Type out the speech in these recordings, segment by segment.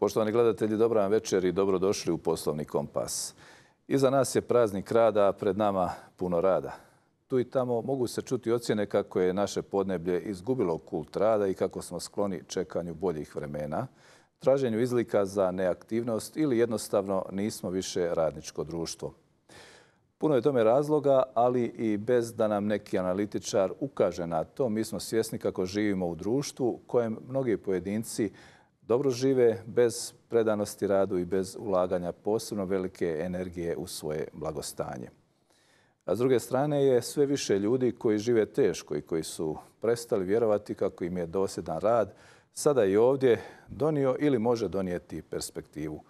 Poštovani gledatelji, dobra vam večer i dobrodošli u Poslovni kompas. Iza nas je praznik rada, a pred nama puno rada. Tu i tamo mogu se čuti ocjene kako je naše podneblje izgubilo kult rada i kako smo skloni čekanju boljih vremena, traženju izlika za neaktivnost ili jednostavno nismo više radničko društvo. Puno je tome razloga, ali i bez da nam neki analitičar ukaže na to, mi smo svjesni kako živimo u društvu kojem mnogi pojedinci dobro žive bez predanosti radu i bez ulaganja posebno velike energije u svoje blagostanje. A s druge strane je sve više ljudi koji žive teško i koji su prestali vjerovati kako im je dosjedan rad, sada i ovdje donio ili može donijeti perspektivu.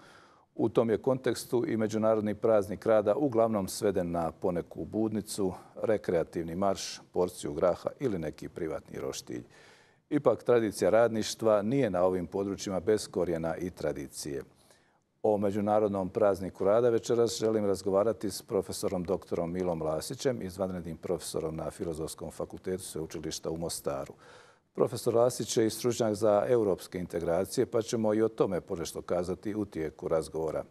U tom je kontekstu i međunarodni praznik rada uglavnom sveden na poneku budnicu, rekreativni marš, porciju graha ili neki privatni roštilj. Ipak tradicija radništva nije na ovim područjima bez korijena i tradicije. O Međunarodnom prazniku rada večeras želim razgovarati s profesorom doktorom Milom Lasićem, izvanrednim profesorom na Filozofskom fakultetu Sveučilišta u Mostaru. Profesor Lasić je i stručnjak za europske integracije, pa ćemo i o tome ponešto kazati u tijeku razgovora.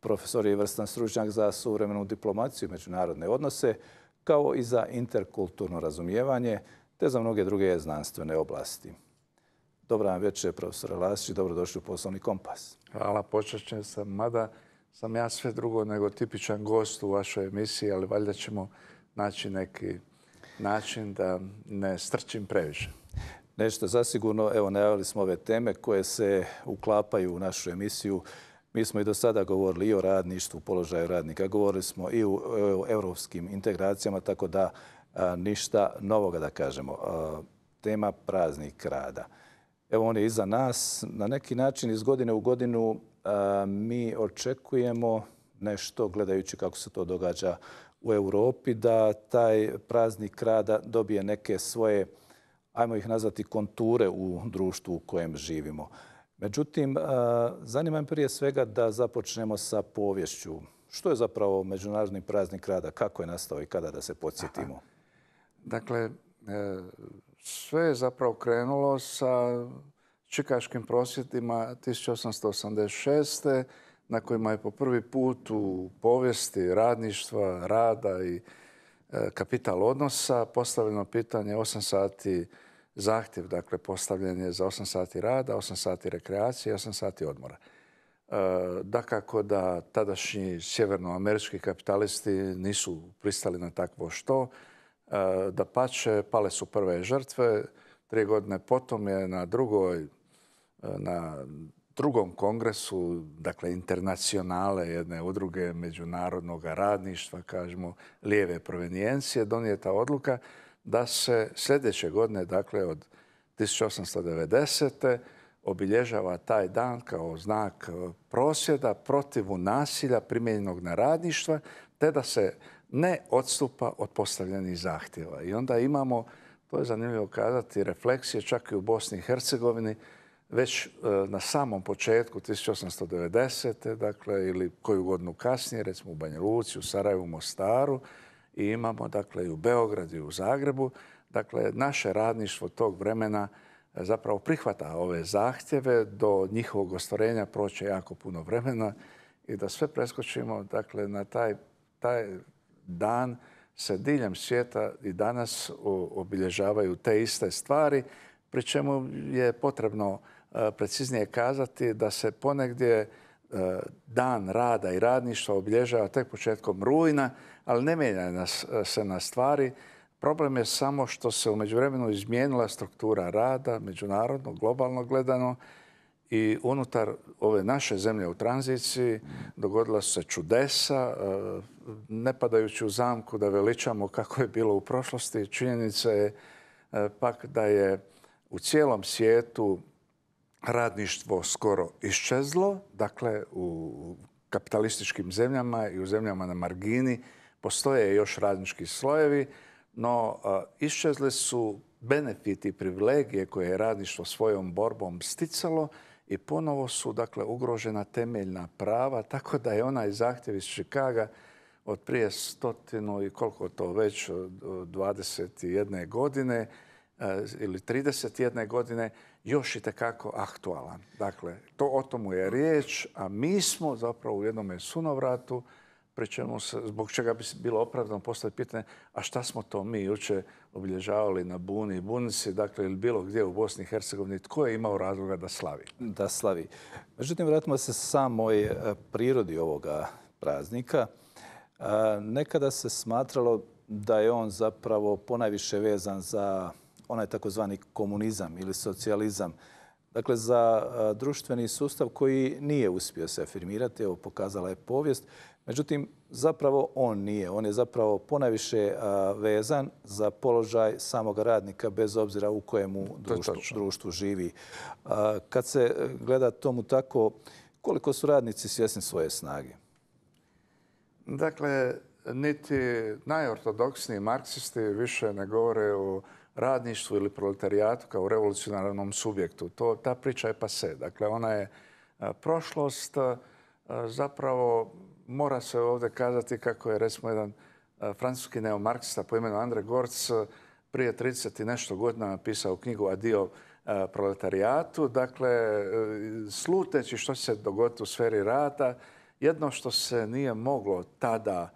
Profesor je vrstan stručnjak za suvremenu diplomaciju i međunarodne odnose, kao i za interkulturno razumijevanje, te za mnoge druge znanstvene oblasti. Dobra vam večer, profesor Lasić, dobrodošli u Poslovni kompas. Hvala, počašćen sam. Mada sam ja sve drugo nego tipičan gost u vašoj emisiji, ali valjda ćemo naći neki način da ne strčim previše. Nešto zasigurno, evo, najavili smo ove teme koje se uklapaju u našu emisiju. Mi smo i do sada govorili i o radništvu, položaju radnika. Govorili smo i o europskim integracijama, tako da ništa novoga da kažemo. Tema praznik rada. Evo on je iza nas. Na neki način iz godine u godinu mi očekujemo nešto, gledajući kako se to događa u Europi, da taj praznik rada dobije neke svoje, ajmo ih nazvati, konture u društvu u kojem živimo. Međutim, zanimam prije svega da započnemo sa povješću. Što je zapravo Međunarodni praznik rada? Kako je nastao i kada da se podsjetimo? Dakle, e, sve je zapravo krenulo sa čikaškim prosvjetima 1886. na kojima je po prvi put u povijesti radništva, rada i e, kapital odnosa postavljeno pitanje 8 sati zahtjev, dakle postavljen je za 8 sati rada, 8 sati rekreacije i 8 sati odmora. E, dakako da tadašnji sjevernoamerički kapitalisti nisu pristali na takvo što, Eh, da pače, pale su prve žrtve. Tri godine potom je na drugoj, eh, na drugom kongresu, dakle internacionale jedne udruge međunarodnog radništva, kažemo, lijeve provenijencije, donijeta odluka da se sljedeće godine, dakle od 1890 obilježava taj dan kao znak eh, prosvjeda protiv nasilja primijenjenog na radništva, te da se ne odstupa od postavljenih zahtjeva. I onda imamo, to je zanimljivo kazati, refleksije čak i u Bosni i Hercegovini, već e, na samom početku 1890. dakle ili koju godinu kasnije, recimo u Banja Luci, u Sarajevu, Mostaru i imamo dakle i u Beogradu i u Zagrebu. Dakle, naše radništvo tog vremena e, zapravo prihvata ove zahtjeve, do njihovog ostvarenja proće jako puno vremena i da sve preskočimo dakle, na taj dan se diljem svijeta i danas obilježavaju te iste stvari, pri čemu je potrebno e, preciznije kazati da se ponegdje e, dan rada i radništva obilježava tek početkom rujna, ali ne mijenja e, se na stvari. Problem je samo što se u međuvremenu izmijenila struktura rada, međunarodno, globalno gledano, i unutar ove naše zemlje u tranziciji dogodila su se čudesa, e, ne padajući u zamku da veličamo kako je bilo u prošlosti. Činjenica je e, pak da je u cijelom svijetu radništvo skoro iščezlo, dakle u kapitalističkim zemljama i u zemljama na margini postoje još radnički slojevi, no e, iščezle su benefiti i privilegije koje je radništvo svojom borbom sticalo i ponovo su dakle ugrožena temeljna prava, tako da je onaj zahtjev iz Čikaga od prije stotinu i koliko to već, 21 godine eh, ili 31 godine, još i tekako aktualan. Dakle, to o tomu je riječ, a mi smo zapravo u jednom sunovratu se, zbog čega bi bilo opravdano postaviti pitanje, a šta smo to mi jučer obilježavali na Buni i Bunici, dakle, ili bilo gdje u Bosni i Hercegovini, tko je imao razloga da slavi? Da slavi. Međutim, vratimo se samoj e, prirodi ovoga praznika. E, nekada se smatralo da je on zapravo ponajviše vezan za onaj takozvani komunizam ili socijalizam. Dakle, za e, društveni sustav koji nije uspio se afirmirati, evo pokazala je povijest, Međutim, zapravo on nije. On je zapravo ponaviše vezan za položaj samog radnika bez obzira u kojemu društvu, živi. Kad se e, gleda tomu tako, koliko su radnici svjesni svoje snage? Dakle, niti najortodoksniji marksisti više ne govore o radništvu ili proletarijatu kao revolucionarnom subjektu. To, ta priča je pa se. Dakle, ona je prošlost, zapravo mora se ovdje kazati kako je recimo jedan e, francuski neomarksista po imenu Andre Gorc e, prije 30 i nešto godina napisao knjigu Adio e, proletarijatu. Dakle, sluteći što će se dogoditi u sferi rata, jedno što se nije moglo tada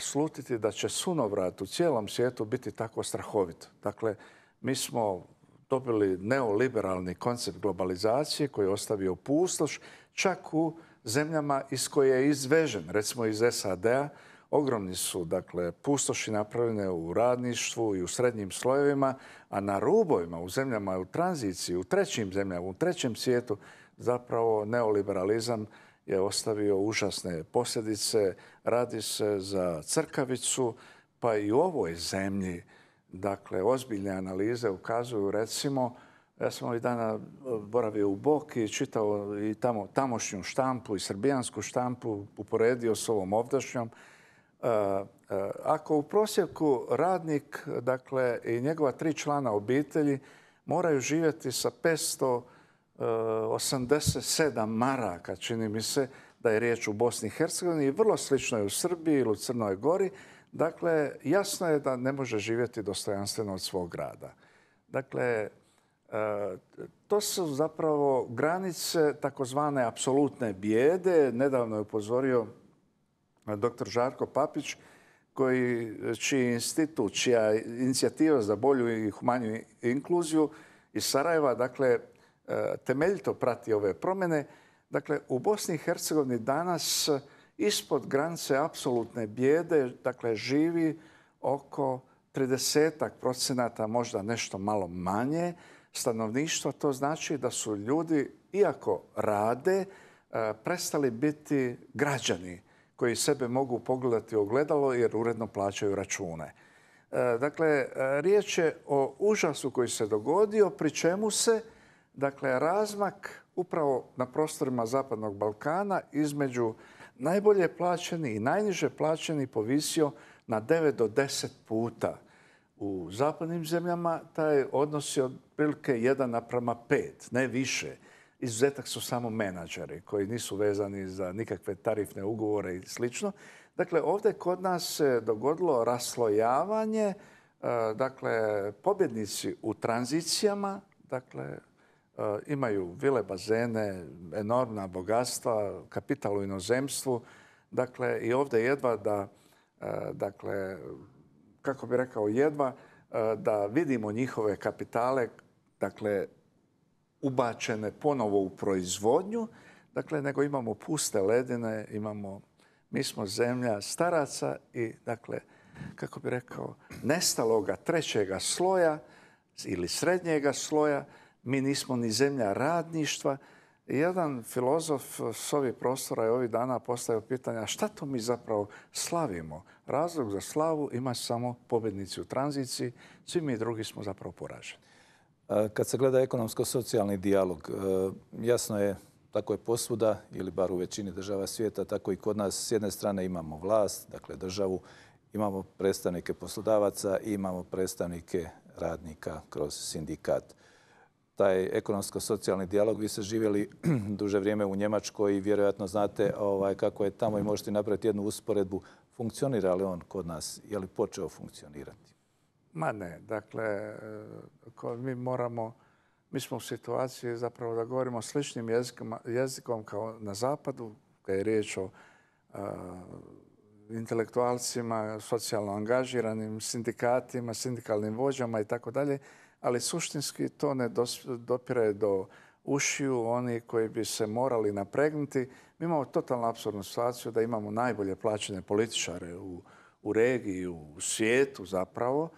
slutiti da će sunovrat u cijelom svijetu biti tako strahovit. Dakle, mi smo dobili neoliberalni koncept globalizacije koji je ostavio pustoš čak u zemljama iz koje je izvežen, recimo iz SAD-a, ogromni su dakle, pustoši napravljene u radništvu i u srednjim slojevima, a na rubovima, u zemljama u tranziciji, u trećim zemljama, u trećem svijetu, zapravo neoliberalizam je ostavio užasne posljedice. Radi se za crkavicu, pa i u ovoj zemlji, dakle, ozbiljne analize ukazuju recimo ja sam ovih dana e, boravio u BOK i čitao i tamo, tamošnju štampu i srbijansku štampu, uporedio s ovom ovdašnjom. E, e, ako u prosjeku radnik dakle, i njegova tri člana obitelji moraju živjeti sa 587 maraka, čini mi se da je riječ u Bosni i Hercegovini i vrlo slično je u Srbiji ili u Crnoj Gori, dakle jasno je da ne može živjeti dostojanstveno od svog rada. Dakle, E, to su zapravo granice takozvane apsolutne bijede. Nedavno je upozorio e, dr. Žarko Papić, koji, e, čiji institut, čija inicijativa za bolju i humanju inkluziju iz Sarajeva, dakle, temeljito prati ove promjene. Dakle, u Bosni i Hercegovini danas ispod granice apsolutne bijede, dakle, živi oko 30 procenata, možda nešto malo manje, stanovništva, to znači da su ljudi, iako rade, e, prestali biti građani koji sebe mogu pogledati u ogledalo jer uredno plaćaju račune. E, dakle, e, riječ je o užasu koji se dogodio, pri čemu se dakle, razmak upravo na prostorima Zapadnog Balkana između najbolje plaćeni i najniže plaćeni povisio na 9 do 10 puta. U zapadnim zemljama taj odnos je otprilike 1 naprama 5, ne više. Izuzetak su samo menadžeri koji nisu vezani za nikakve tarifne ugovore i slično. Dakle, ovdje kod nas se dogodilo raslojavanje, e, dakle, pobjednici u tranzicijama, dakle, e, imaju vile bazene, enormna bogatstva, kapital u inozemstvu. Dakle, i ovdje jedva da, e, dakle, kako bi rekao, jedva da vidimo njihove kapitale dakle, ubačene ponovo u proizvodnju, dakle, nego imamo puste ledine, imamo, mi smo zemlja staraca i, dakle, kako bi rekao, nestaloga trećega sloja ili srednjega sloja, mi nismo ni zemlja radništva. Jedan filozof s ovih prostora je ovih dana postavio pitanje šta to mi zapravo slavimo? Razlog za slavu ima samo pobjednici u tranziciji, svi mi drugi smo zapravo poraženi. E, kad se gleda ekonomsko-socijalni dijalog, e, jasno je, tako je posvuda, ili bar u većini država svijeta, tako i kod nas. S jedne strane imamo vlast, dakle državu, imamo predstavnike poslodavaca i imamo predstavnike radnika kroz sindikat. Taj ekonomsko-socijalni dijalog, vi ste živjeli duže vrijeme u Njemačkoj i vjerojatno znate ovaj, kako je tamo i možete napraviti jednu usporedbu. Funkcionira li on kod nas? Je li počeo funkcionirati? Ma ne, dakle, e, mi moramo, mi smo u situaciji zapravo da govorimo sličnim jezikom, kao na zapadu, kada je riječ o e, intelektualcima, socijalno angažiranim sindikatima, sindikalnim vođama i tako dalje, ali suštinski to ne dopire do ušiju oni koji bi se morali napregnuti. Mi imamo totalno absurdnu situaciju da imamo najbolje plaćene političare u regiji, u svijetu zapravo,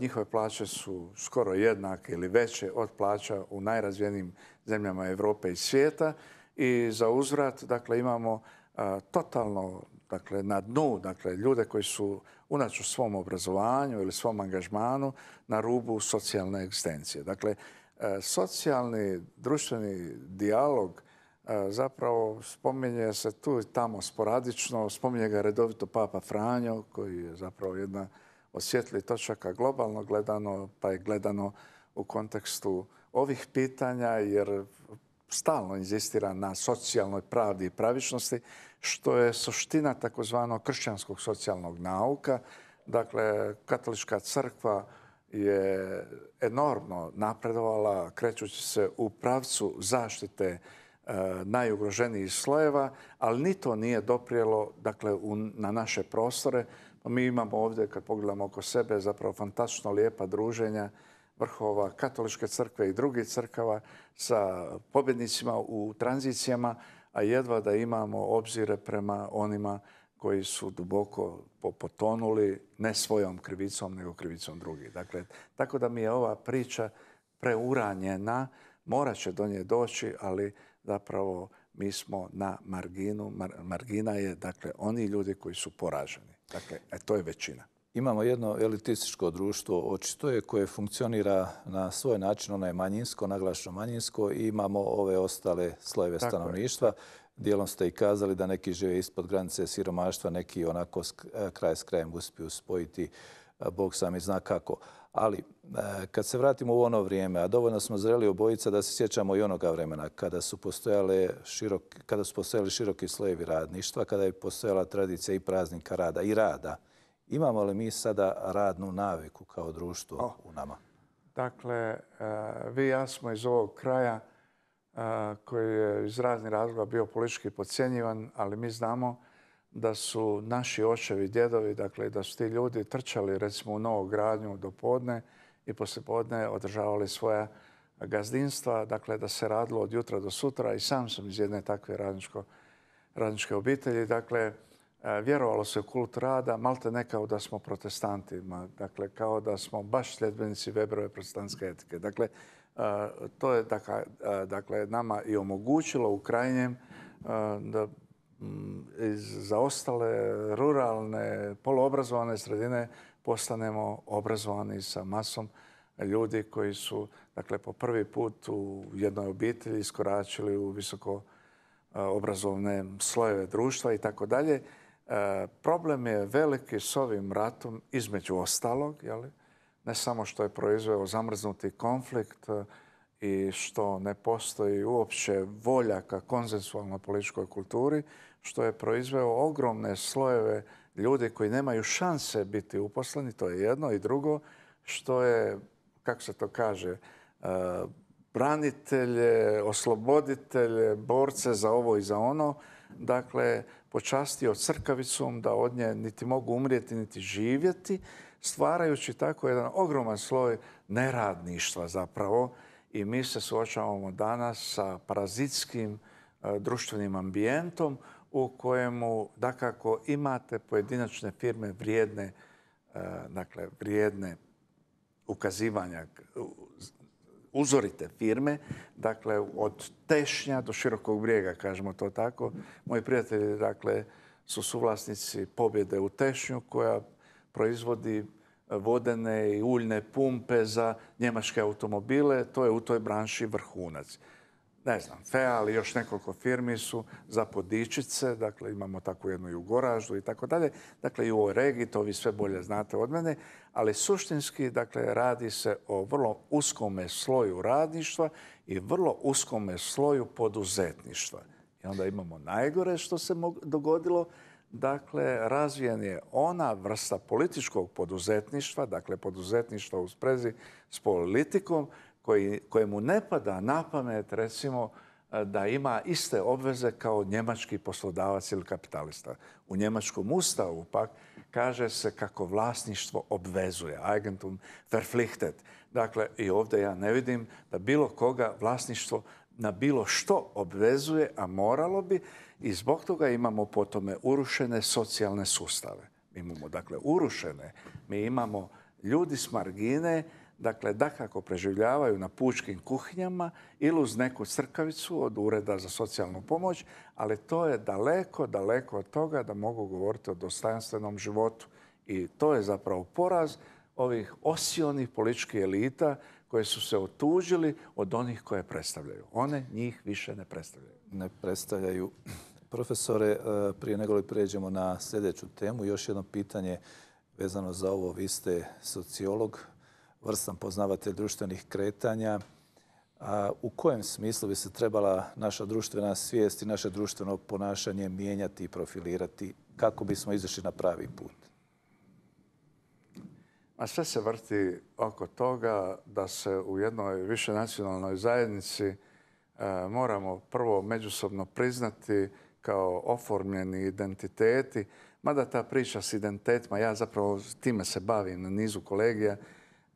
njihove plaće su skoro jednake ili veće od plaća u najrazvijenim zemljama Europe i svijeta i za uzvrat dakle imamo totalno dakle na dnu dakle ljude koji su unaču svom obrazovanju ili svom angažmanu na rubu socijalne egzistencije. Dakle socijalni društveni dijalog zapravo spominje se tu i tamo sporadično, spominje ga redovito Papa Franjo koji je zapravo jedna osjetili točaka globalno gledano, pa je gledano u kontekstu ovih pitanja, jer stalno inzistira na socijalnoj pravdi i pravičnosti, što je suština takozvano kršćanskog socijalnog nauka. Dakle, katolička crkva je enormno napredovala, krećući se u pravcu zaštite E, najugroženijih slojeva, ali ni to nije doprijelo dakle, na naše prostore. Pa mi imamo ovdje, kad pogledamo oko sebe, zapravo fantastično lijepa druženja vrhova katoličke crkve i drugih crkava sa pobjednicima u tranzicijama, a jedva da imamo obzire prema onima koji su duboko potonuli ne svojom krivicom, nego krivicom drugih. Dakle, tako da mi je ova priča preuranjena, morat će do nje doći, ali zapravo mi smo na marginu. margina je, dakle, oni ljudi koji su poraženi. Dakle, e, to je većina. Imamo jedno elitističko društvo, očito je, koje funkcionira na svoj način. Ono je manjinsko, naglašno manjinsko i imamo ove ostale slojeve stanovništva. Je. Dijelom ste i kazali da neki žive ispod granice siromaštva, neki onako e, kraj s krajem uspiju spojiti. E, Bog sami zna kako. Ali e, kad se vratimo u ono vrijeme, a dovoljno smo zreli obojica da se sjećamo i onoga vremena kada su postojale kada su postojali široki slojevi radništva, kada je postojala tradicija i praznika rada i rada. Imamo li mi sada radnu naviku kao društvo u nama? Dakle, e, vi i ja smo iz ovog kraja e, koji je iz raznih razloga bio politički podcjenjivan, ali mi znamo da su naši očevi, djedovi, dakle da su ti ljudi trčali recimo u Novogradnju do podne i poslijepodne održavali svoja gazdinstva, dakle da se radilo od jutra do sutra i sam sam iz jedne takve radničke obitelji. Dakle, e, vjerovalo se u kult rada, malte ne kao da smo protestantima, dakle kao da smo baš sljedbenici Weberove protestantske etike. Dakle, e, to je dakle, e, dakle, nama i omogućilo u krajnjem da Mm, iz zaostale ruralne poluobrazovane sredine postanemo obrazovani sa masom ljudi koji su dakle po prvi put u jednoj obitelji iskoračili u visoko e, obrazovne slojeve društva i tako dalje. E, problem je veliki s ovim ratom između ostalog, ne samo što je proizveo zamrznuti konflikt e, i što ne postoji uopće volja ka konzensualnoj političkoj kulturi, što je proizveo ogromne slojeve ljudi koji nemaju šanse biti uposleni, to je jedno. I drugo, što je, kako se to kaže, e, branitelje, osloboditelje, borce za ovo i za ono, dakle, počastio crkavicom da od nje niti mogu umrijeti, niti živjeti, stvarajući tako jedan ogroman sloj neradništva zapravo i mi se suočavamo danas sa parazitskim e, društvenim ambijentom u kojemu dakako imate pojedinačne firme vrijedne, e, dakle vrijedne ukazivanja uzorite firme, dakle od tešnja do širokog brijega, kažemo to tako. Moji prijatelji dakle, su suvlasnici pobjede u tešnju koja proizvodi vodene i uljne pumpe za njemačke automobile. To je u toj branši vrhunac ne znam, FEAL i još nekoliko firmi su za podičice, dakle imamo takvu jednu i u Goraždu i tako dalje, dakle i u ovoj regiji, to vi sve bolje znate od mene, ali suštinski, dakle, radi se o vrlo uskome sloju radništva i vrlo uskome sloju poduzetništva. I onda imamo najgore što se dogodilo, dakle, razvijen je ona vrsta političkog poduzetništva, dakle, poduzetništva u sprezi s politikom, koji, kojemu ne pada na pamet recimo e, da ima iste obveze kao njemački poslodavac ili kapitalista. U njemačkom ustavu pak kaže se kako vlasništvo obvezuje, Eigentum verpflichtet. Dakle, i ovdje ja ne vidim da bilo koga vlasništvo na bilo što obvezuje, a moralo bi i zbog toga imamo po tome urušene socijalne sustave. imamo dakle urušene, mi imamo ljudi s margine dakle, dakako preživljavaju na pučkim kuhinjama ili uz neku crkavicu od Ureda za socijalnu pomoć, ali to je daleko, daleko od toga da mogu govoriti o dostojanstvenom životu. I to je zapravo poraz ovih osionih političkih elita koje su se otuđili od onih koje predstavljaju. One njih više ne predstavljaju. Ne predstavljaju. Profesore, eh, prije nego li pređemo na sljedeću temu, još jedno pitanje vezano za ovo. Vi ste sociolog, vrstan poznavatelj društvenih kretanja. u kojem smislu bi se trebala naša društvena svijest i naše društveno ponašanje mijenjati i profilirati kako bismo izašli na pravi put? A sve se vrti oko toga da se u jednoj višenacionalnoj zajednici e, moramo prvo međusobno priznati kao oformljeni identiteti, mada ta priča s identitetima, ja zapravo time se bavim na nizu kolegija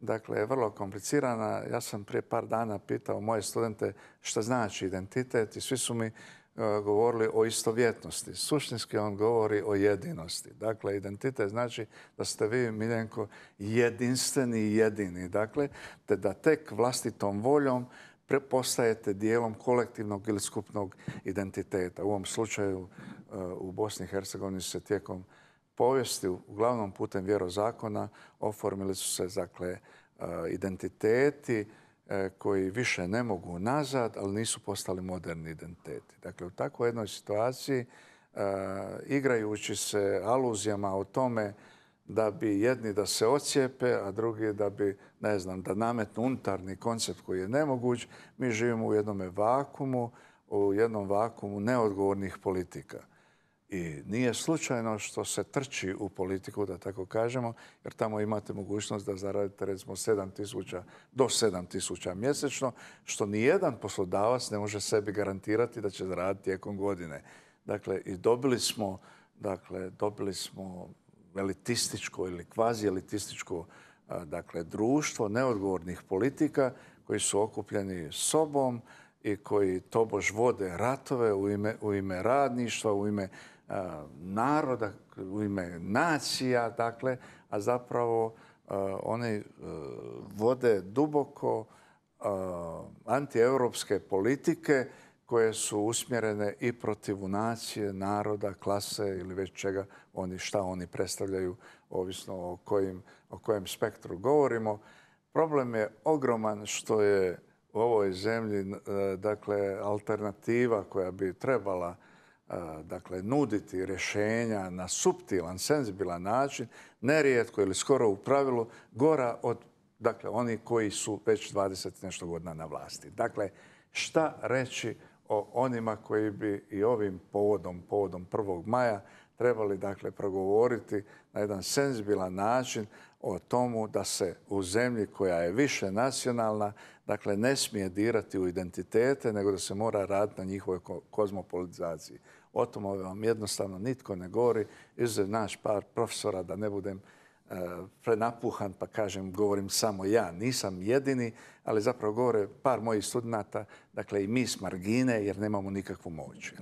dakle, je vrlo komplicirana. Ja sam prije par dana pitao moje studente šta znači identitet i svi su mi e, govorili o istovjetnosti. Suštinski on govori o jedinosti. Dakle, identitet znači da ste vi, Miljenko, jedinstveni i jedini. Dakle, te da tek vlastitom voljom postajete dijelom kolektivnog ili skupnog identiteta. U ovom slučaju e, u Bosni i Hercegovini se tijekom povijesti, uglavnom putem vjerozakona, oformili su se dakle, e, identiteti e, koji više ne mogu nazad, ali nisu postali moderni identiteti. Dakle, u takvoj jednoj situaciji, e, igrajući se aluzijama o tome da bi jedni da se ocijepe, a drugi da bi, ne znam, da nametnu unutarnji koncept koji je nemoguć, mi živimo u jednom vakumu, u jednom vakumu neodgovornih politika. I nije slučajno što se trči u politiku, da tako kažemo, jer tamo imate mogućnost da zaradite recimo 7 do 7 tisuća mjesečno, što nijedan poslodavac ne može sebi garantirati da će zaraditi tijekom godine. Dakle, i dobili smo, dakle, dobili smo elitističko ili kvazi elitističko dakle, društvo neodgovornih politika koji su okupljeni sobom i koji tobož vode ratove u ime, u ime radništva, u ime Eh, naroda, u ime nacija, dakle, a zapravo eh, oni eh, vode duboko antieuropske politike koje su usmjerene i protiv nacije, naroda, klase ili već čega oni, šta oni predstavljaju, ovisno o, o kojem spektru govorimo. Problem je ogroman što je u ovoj zemlji dakle, alternativa koja bi trebala dakle, nuditi rješenja na suptilan, senzibilan način, nerijetko ili skoro u pravilu, gora od dakle, oni koji su već 20 nešto godina na vlasti. Dakle, šta reći o onima koji bi i ovim povodom, povodom 1. maja, trebali dakle progovoriti na jedan senzibilan način o tomu da se u zemlji koja je više nacionalna, dakle ne smije dirati u identitete, nego da se mora raditi na njihovoj kozmopolitizaciji. O tome vam jednostavno nitko ne govori, izuzev naš par profesora, da ne budem e, prenapuhan, pa kažem, govorim samo ja, nisam jedini, ali zapravo govore par mojih studenta, dakle i mi s margine, jer nemamo nikakvu moć. E,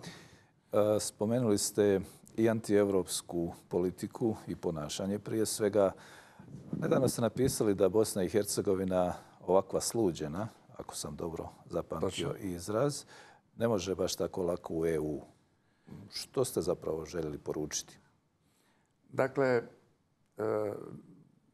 spomenuli ste i antievropsku politiku i ponašanje. Prije svega, nedavno ste napisali da Bosna i Hercegovina ovakva sluđena, ako sam dobro zapamtio izraz, ne može baš tako lako u EU. Što ste zapravo željeli poručiti? Dakle, e,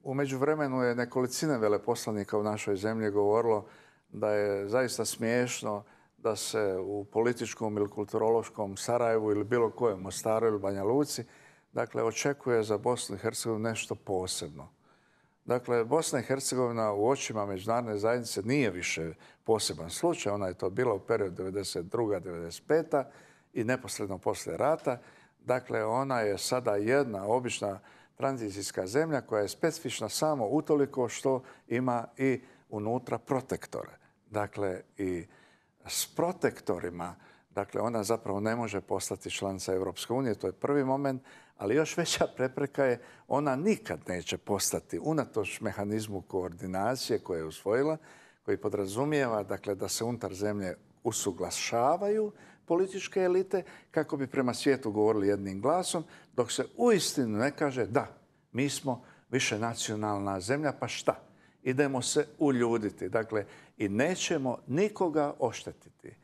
u međuvremenu je nekolicina veleposlanika u našoj zemlji govorilo da je zaista smiješno da se u političkom ili kulturološkom Sarajevu ili bilo kojem Mostaru ili Banja Luci dakle, očekuje za Bosnu i Hercegovinu nešto posebno. Dakle, Bosna i Hercegovina u očima međunarodne zajednice nije više poseban slučaj. Ona je to bila u periodu 1992. 1995 i neposredno poslije rata. Dakle, ona je sada jedna obična tranzicijska zemlja koja je specifična samo utoliko što ima i unutra protektore. Dakle, i s protektorima, dakle, ona zapravo ne može postati članica Europske unije, to je prvi moment, ali još veća prepreka je ona nikad neće postati, unatoč mehanizmu koordinacije koje je usvojila, koji podrazumijeva dakle, da se unutar zemlje usuglašavaju, političke elite kako bi prema svijetu govorili jednim glasom, dok se uistinu ne kaže da, mi smo više nacionalna zemlja, pa šta? Idemo se uljuditi. Dakle, i nećemo nikoga oštetiti.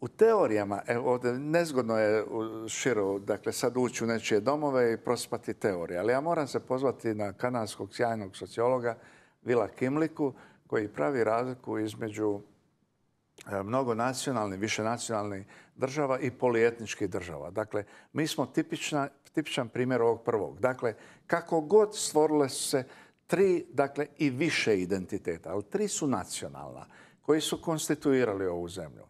U teorijama, evo, nezgodno je širo, dakle, sad ući u nečije domove i prospati teorije, ali ja moram se pozvati na kanadskog sjajnog sociologa Vila Kimliku, koji pravi razliku između E, mnogo nacionalni, više nacionalni država i polijetničkih država. Dakle, mi smo tipična, tipičan primjer ovog prvog. Dakle, kako god stvorile se tri, dakle i više identiteta, ali tri su nacionalna, koji su konstituirali ovu zemlju.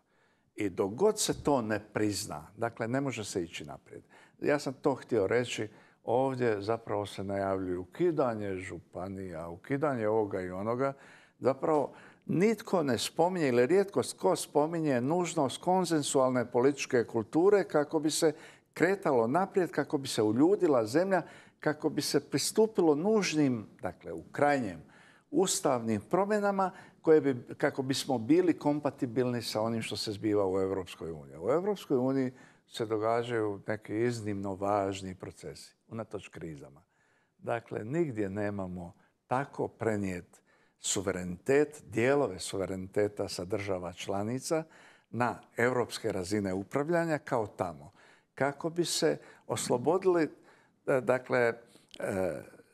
I dok god se to ne prizna, dakle ne može se ići naprijed. Ja sam to htio reći, ovdje zapravo se najavljuju ukidanje županija, ukidanje ovoga i onoga. Zapravo, nitko ne spominje ili rijetko tko spominje nužnost konzensualne političke kulture kako bi se kretalo naprijed, kako bi se uljudila zemlja, kako bi se pristupilo nužnim, dakle u krajnjem, ustavnim promjenama koje bi, kako bismo bili kompatibilni sa onim što se zbiva u Europskoj uniji. U Europskoj uniji se događaju neki iznimno važni procesi, unatoč krizama. Dakle, nigdje nemamo tako prenijeti suverenitet, dijelove suvereniteta sa država članica na europske razine upravljanja kao tamo. Kako bi se oslobodili e, dakle, e,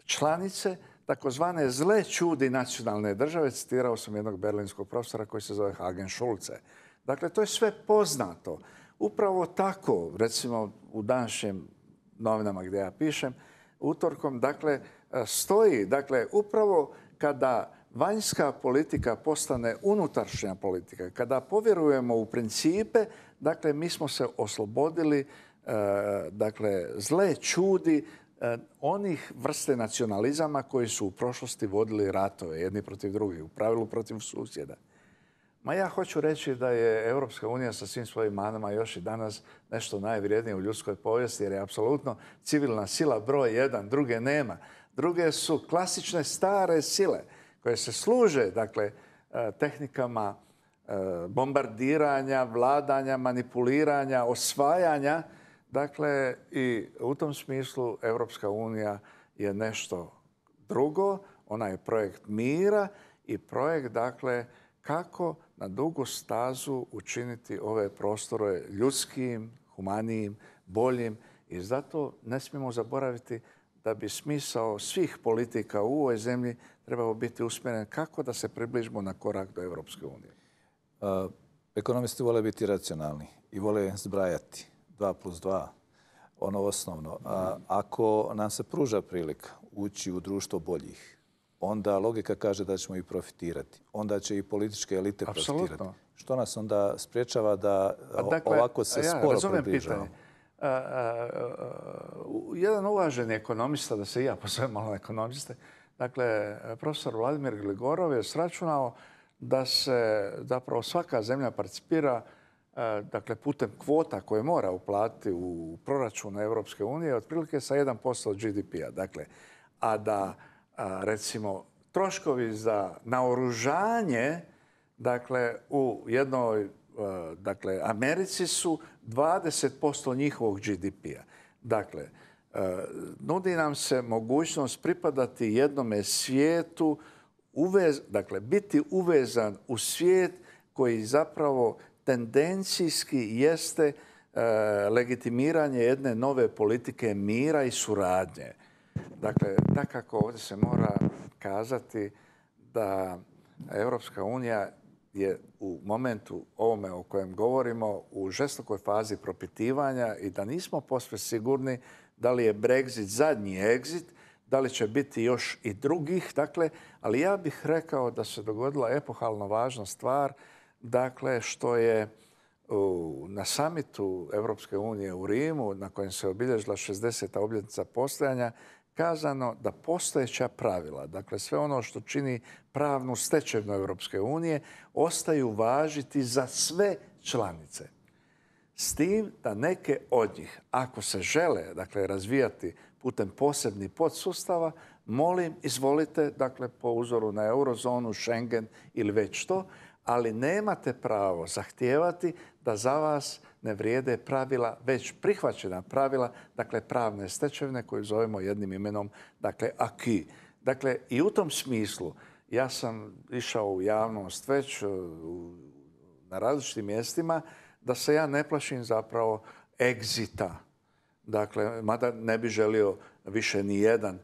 članice takozvane zle čudi nacionalne države. Citirao sam jednog berlinskog profesora koji se zove Hagen Schulze. Dakle, to je sve poznato. Upravo tako, recimo u današnjim novinama gdje ja pišem, utorkom, dakle, e, stoji, dakle, upravo kada vanjska politika postane unutaršnja politika, kada povjerujemo u principe, dakle, mi smo se oslobodili e, dakle, zle čudi e, onih vrste nacionalizama koji su u prošlosti vodili ratove jedni protiv drugih, u pravilu protiv susjeda. Ma ja hoću reći da je Europska unija sa svim svojim manama još i danas nešto najvrijednije u ljudskoj povijesti, jer je apsolutno civilna sila broj jedan, druge nema. Druge su klasične stare sile koje se služe dakle, e, tehnikama e, bombardiranja, vladanja, manipuliranja, osvajanja. Dakle, i u tom smislu Europska unija je nešto drugo. Ona je projekt mira i projekt, dakle, kako na dugu stazu učiniti ove prostore ljudskim, humanijim, boljim. I zato ne smijemo zaboraviti da bi smisao svih politika u ovoj zemlji trebamo biti usmjeren kako da se približimo na korak do Europske unije? ekonomisti vole biti racionalni i vole zbrajati 2 plus 2, ono osnovno. A, ako nam se pruža prilika ući u društvo boljih, onda logika kaže da ćemo i profitirati. Onda će i političke elite profitirati. Što nas onda spriječava da dakle, ovako se sporo približamo? jedan uvaženi ekonomista, da se i ja posve malo ekonomiste, Dakle, profesor Vladimir Gligorov je sračunao da se zapravo svaka zemlja participira e, dakle, putem kvota koje mora uplatiti u proračun Europske unije otprilike sa 1% GDP-a. Dakle, a da recimo troškovi za naoružanje dakle, u jednoj e, dakle, Americi su 20% njihovog GDP-a. Dakle, E, nudi nam se mogućnost pripadati jednome svijetu, dakle biti uvezan u svijet koji zapravo tendencijski jeste e, legitimiranje jedne nove politike mira i suradnje. Dakle, takako ovdje se mora kazati da Europska unija je u momentu ovome o kojem govorimo u žestokoj fazi propitivanja i da nismo posve sigurni da li je Brexit zadnji egzit, da li će biti još i drugih. Dakle, ali ja bih rekao da se dogodila epohalno važna stvar, dakle što je na samitu Europske unije u Rimu, na kojem se obilježila 60. obljetnica postojanja, kazano da postojeća pravila, dakle sve ono što čini pravnu stečevnu Europske unije, ostaju važiti za sve članice. S tim da neke od njih, ako se žele dakle, razvijati putem posebnih podsustava, molim, izvolite, dakle, po uzoru na eurozonu, Schengen ili već što, ali nemate pravo zahtijevati da za vas ne vrijede pravila, već prihvaćena pravila, dakle, pravne stečevine koju zovemo jednim imenom, dakle, aki. Dakle, i u tom smislu ja sam išao u javnost već na različitim mjestima da se ja ne plašim zapravo egzita. Dakle, mada ne bi želio više ni jedan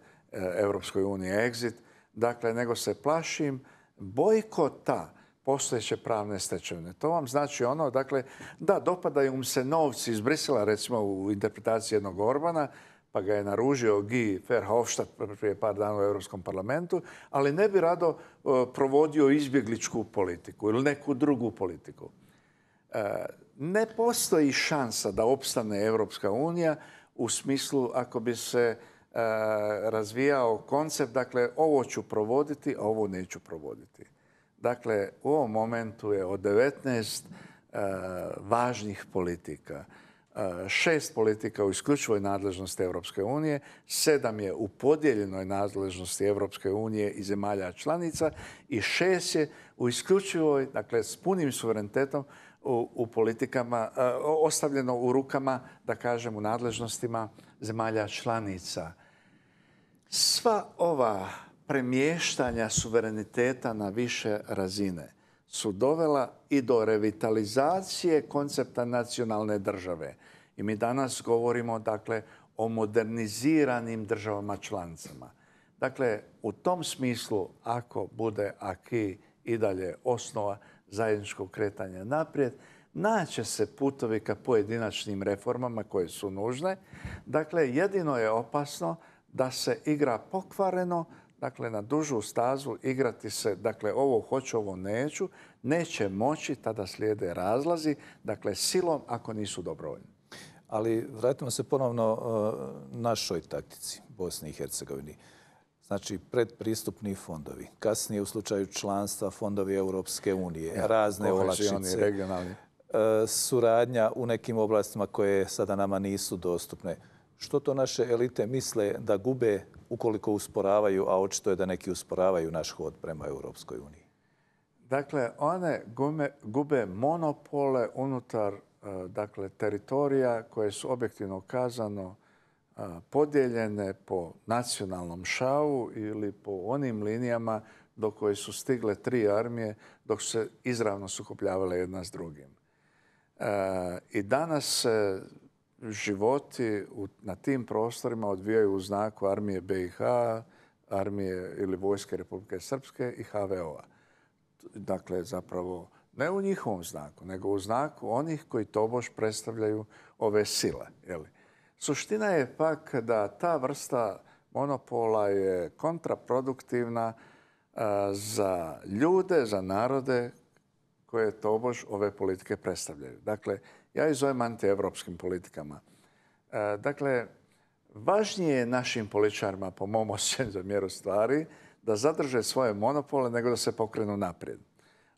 Europskoj uniji egzit, dakle, nego se plašim bojkota postojeće pravne stečevine. To vam znači ono, dakle, da, dopadaju mu se novci iz Brisela, recimo u interpretaciji jednog Orbana, pa ga je naružio Guy Verhofstadt prije par dana u Europskom parlamentu, ali ne bi rado e, provodio izbjegličku politiku ili neku drugu politiku. E, ne postoji šansa da opstane Europska unija u smislu ako bi se e, razvijao koncept, dakle ovo ću provoditi, a ovo neću provoditi. Dakle, u ovom momentu je od 19 e, važnih politika, e, šest politika u isključivoj nadležnosti Evropske unije, sedam je u podijeljenoj nadležnosti Evropske unije i zemalja članica i šest je u isključivoj, dakle s punim suverenitetom u, politikama, e, ostavljeno u rukama, da kažem, u nadležnostima zemalja članica. Sva ova premještanja suvereniteta na više razine su dovela i do revitalizacije koncepta nacionalne države. I mi danas govorimo dakle, o moderniziranim državama članicama. Dakle, u tom smislu, ako bude AKI i dalje osnova, zajedničkog kretanja naprijed. Naće se putovi ka pojedinačnim reformama koje su nužne. Dakle, jedino je opasno da se igra pokvareno, dakle na dužu stazu igrati se, dakle ovo hoću, ovo neću, neće moći, tada slijede razlazi, dakle silom ako nisu dobrovoljni. Ali vratimo se ponovno e, našoj taktici Bosni i Hercegovini znači predpristupni fondovi. Kasnije u slučaju članstva fondovi Europske unije, razne olačice, e, suradnja u nekim oblastima koje sada nama nisu dostupne. Što to naše elite misle da gube ukoliko usporavaju, a očito je da neki usporavaju naš hod prema Europskoj uniji? Dakle, one gube monopole unutar e, dakle, teritorija koje su objektivno kazano podijeljene po nacionalnom šavu ili po onim linijama do koje su stigle tri armije dok su se izravno sukopljavale jedna s drugim. E, I danas se životi na tim prostorima odvijaju u znaku armije BiH, armije ili vojske Republike Srpske i HVO-a. Dakle, zapravo ne u njihovom znaku, nego u znaku onih koji toboš predstavljaju ove sile. Jeli? Suština je pak da ta vrsta monopola je kontraproduktivna e, za ljude, za narode koje tobož ove politike predstavljaju. Dakle, ja ih zovem antievropskim politikama. E, dakle, važnije je našim političarima, po mom osjećaju za mjeru stvari, da zadrže svoje monopole nego da se pokrenu naprijed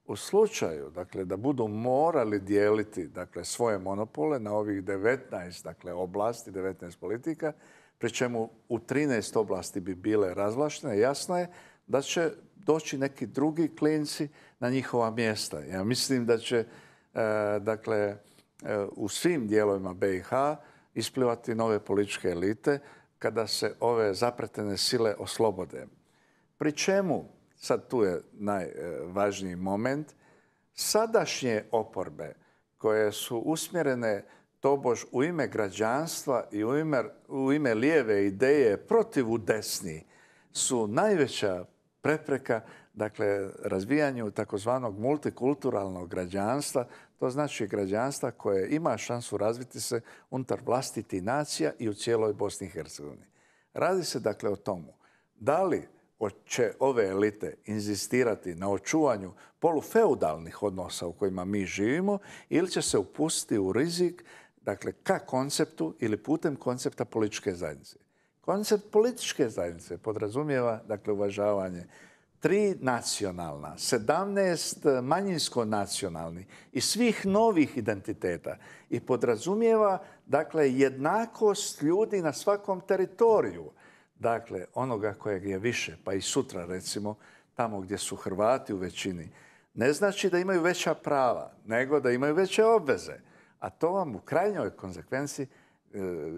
u slučaju dakle, da budu morali dijeliti dakle, svoje monopole na ovih 19 dakle, oblasti, 19 politika, pri čemu u 13 oblasti bi bile razvlaštene, jasno je da će doći neki drugi klinci na njihova mjesta. Ja mislim da će e, dakle, e, u svim dijelovima BiH isplivati nove političke elite kada se ove zapretene sile oslobode. Pri čemu sad tu je najvažniji moment, sadašnje oporbe koje su usmjerene tobož u ime građanstva i u ime, lijeve ideje protiv u desni su najveća prepreka dakle, razvijanju takozvanog multikulturalnog građanstva, to znači građanstva koje ima šansu razviti se unutar vlastiti nacija i u cijeloj Bosni i Hercegovini. Radi se dakle o tomu da li će ove elite inzistirati na očuvanju polufeudalnih odnosa u kojima mi živimo ili će se upustiti u rizik dakle, ka konceptu ili putem koncepta političke zajednice. Koncept političke zajednice podrazumijeva dakle, uvažavanje tri nacionalna, sedamnaest manjinsko-nacionalni i svih novih identiteta i podrazumijeva dakle, jednakost ljudi na svakom teritoriju, dakle, onoga kojeg je više, pa i sutra recimo, tamo gdje su Hrvati u većini, ne znači da imaju veća prava, nego da imaju veće obveze. A to vam u krajnjoj konsekvenci e,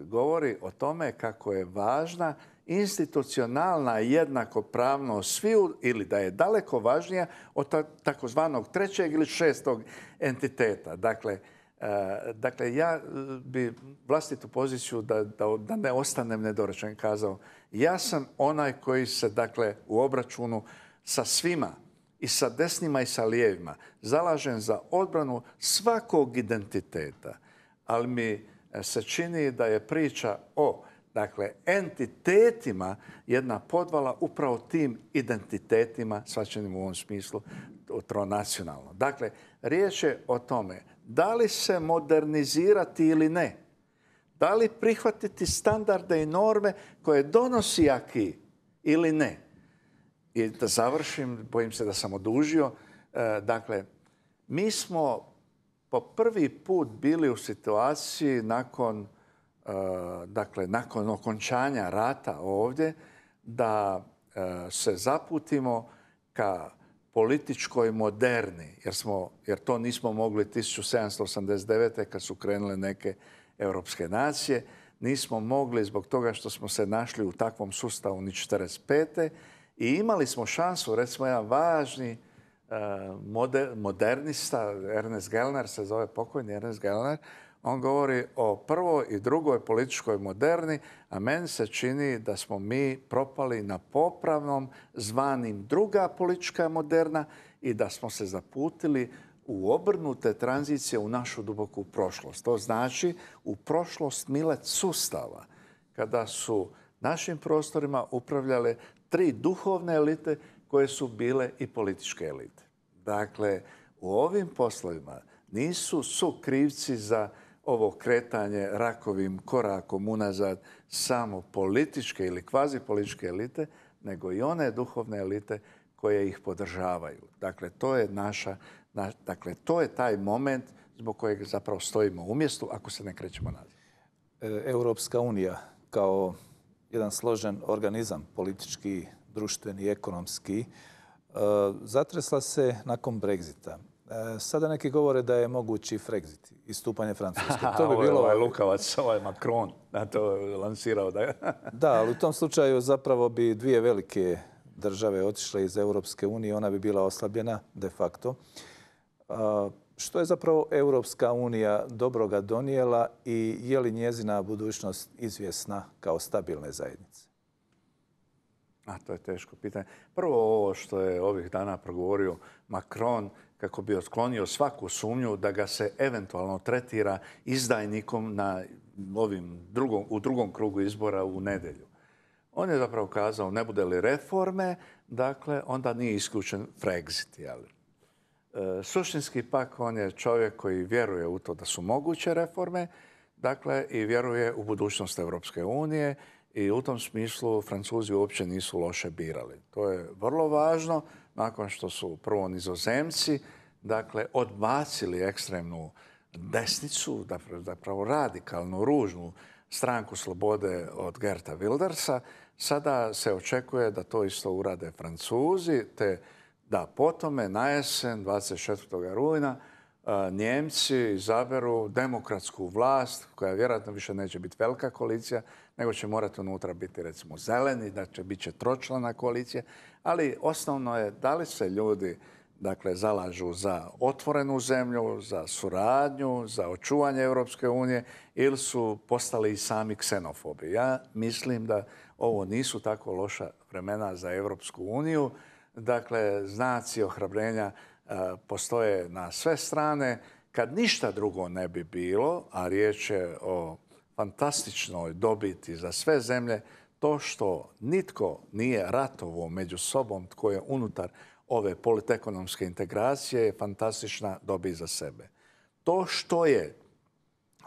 govori o tome kako je važna institucionalna jednakopravnost sviju ili da je daleko važnija od takozvanog trećeg ili šestog entiteta. Dakle, E, dakle, ja e, bi vlastitu poziciju da, da, ne ostanem nedorečen kazao. Ja sam onaj koji se dakle u obračunu sa svima i sa desnima i sa lijevima zalažem za odbranu svakog identiteta. Ali mi e, se čini da je priča o dakle, entitetima jedna podvala upravo tim identitetima, svačenim u ovom smislu, tronacionalno. Dakle, riječ je o tome da li se modernizirati ili ne, da li prihvatiti standarde i norme koje donosi aki ili ne. I da završim, bojim se da sam odužio, e, dakle, mi smo po prvi put bili u situaciji nakon, e, dakle, nakon okončanja rata ovdje da e, se zaputimo ka političkoj moderni, jer, smo, jer to nismo mogli 1789. kad su krenule neke europske nacije, nismo mogli zbog toga što smo se našli u takvom sustavu ni 45. I imali smo šansu, recimo jedan važni e, modernista, Ernest Gellner se zove pokojni Ernest Gelner, on govori o prvoj i drugoj političkoj moderni, a meni se čini da smo mi propali na popravnom zvanim druga politička moderna i da smo se zaputili u obrnute tranzicije u našu duboku prošlost. To znači u prošlost milet sustava, kada su našim prostorima upravljale tri duhovne elite koje su bile i političke elite. Dakle, u ovim poslovima nisu su krivci za ovo kretanje rakovim korakom unazad samo političke ili kvazi političke elite, nego i one duhovne elite koje ih podržavaju. Dakle, to je naša, dakle, to je taj moment zbog kojeg zapravo stojimo u mjestu ako se ne krećemo nazad. E, Europska unija kao jedan složen organizam politički, društveni, i ekonomski, e, zatresla se nakon Brexita. E, sada neki govore da je mogući Frexit, istupanje Francuske. To bi bilo... Ovaj Lukavac, ovaj Macron, na to lansirao. Da, ali u tom slučaju zapravo bi dvije velike države otišle iz Europske unije, ona bi bila oslabljena de facto. E, što je zapravo Europska unija dobroga donijela i je li njezina budućnost izvjesna kao stabilne zajednice? A, to je teško pitanje. Prvo ovo što je ovih dana progovorio Macron, kako bi otklonio svaku sumnju da ga se eventualno tretira izdajnikom na drugom, u drugom krugu izbora u nedjelju. On je zapravo kazao, ne bude li reforme, dakle, onda nije isključen Frexit. E, suštinski pak on je čovjek koji vjeruje u to da su moguće reforme, dakle, i vjeruje u budućnost Europske unije i u tom smislu Francuzi uopće nisu loše birali. To je vrlo važno nakon što su prvo nizozemci dakle, odbacili ekstremnu desnicu, dakle, zapravo radikalnu, ružnu stranku slobode od Gerta Wildersa. Sada se očekuje da to isto urade Francuzi, te da potome na jesen 24. rujna e, Njemci izaberu demokratsku vlast, koja vjerojatno više neće biti velika koalicija, nego će morati unutra biti recimo zeleni, da će bit će tročlana koalicija, ali osnovno je da li se ljudi dakle zalažu za otvorenu zemlju, za suradnju, za očuvanje Europske unije ili su postali i sami ksenofobi. Ja mislim da ovo nisu tako loša vremena za Europsku uniju. Dakle, znaci ohrabrenja e, postoje na sve strane. Kad ništa drugo ne bi bilo, a riječ je o fantastičnoj dobiti za sve zemlje to što nitko nije ratovo među sobom tko je unutar ove politekonomske integracije je fantastična dobit za sebe. To što je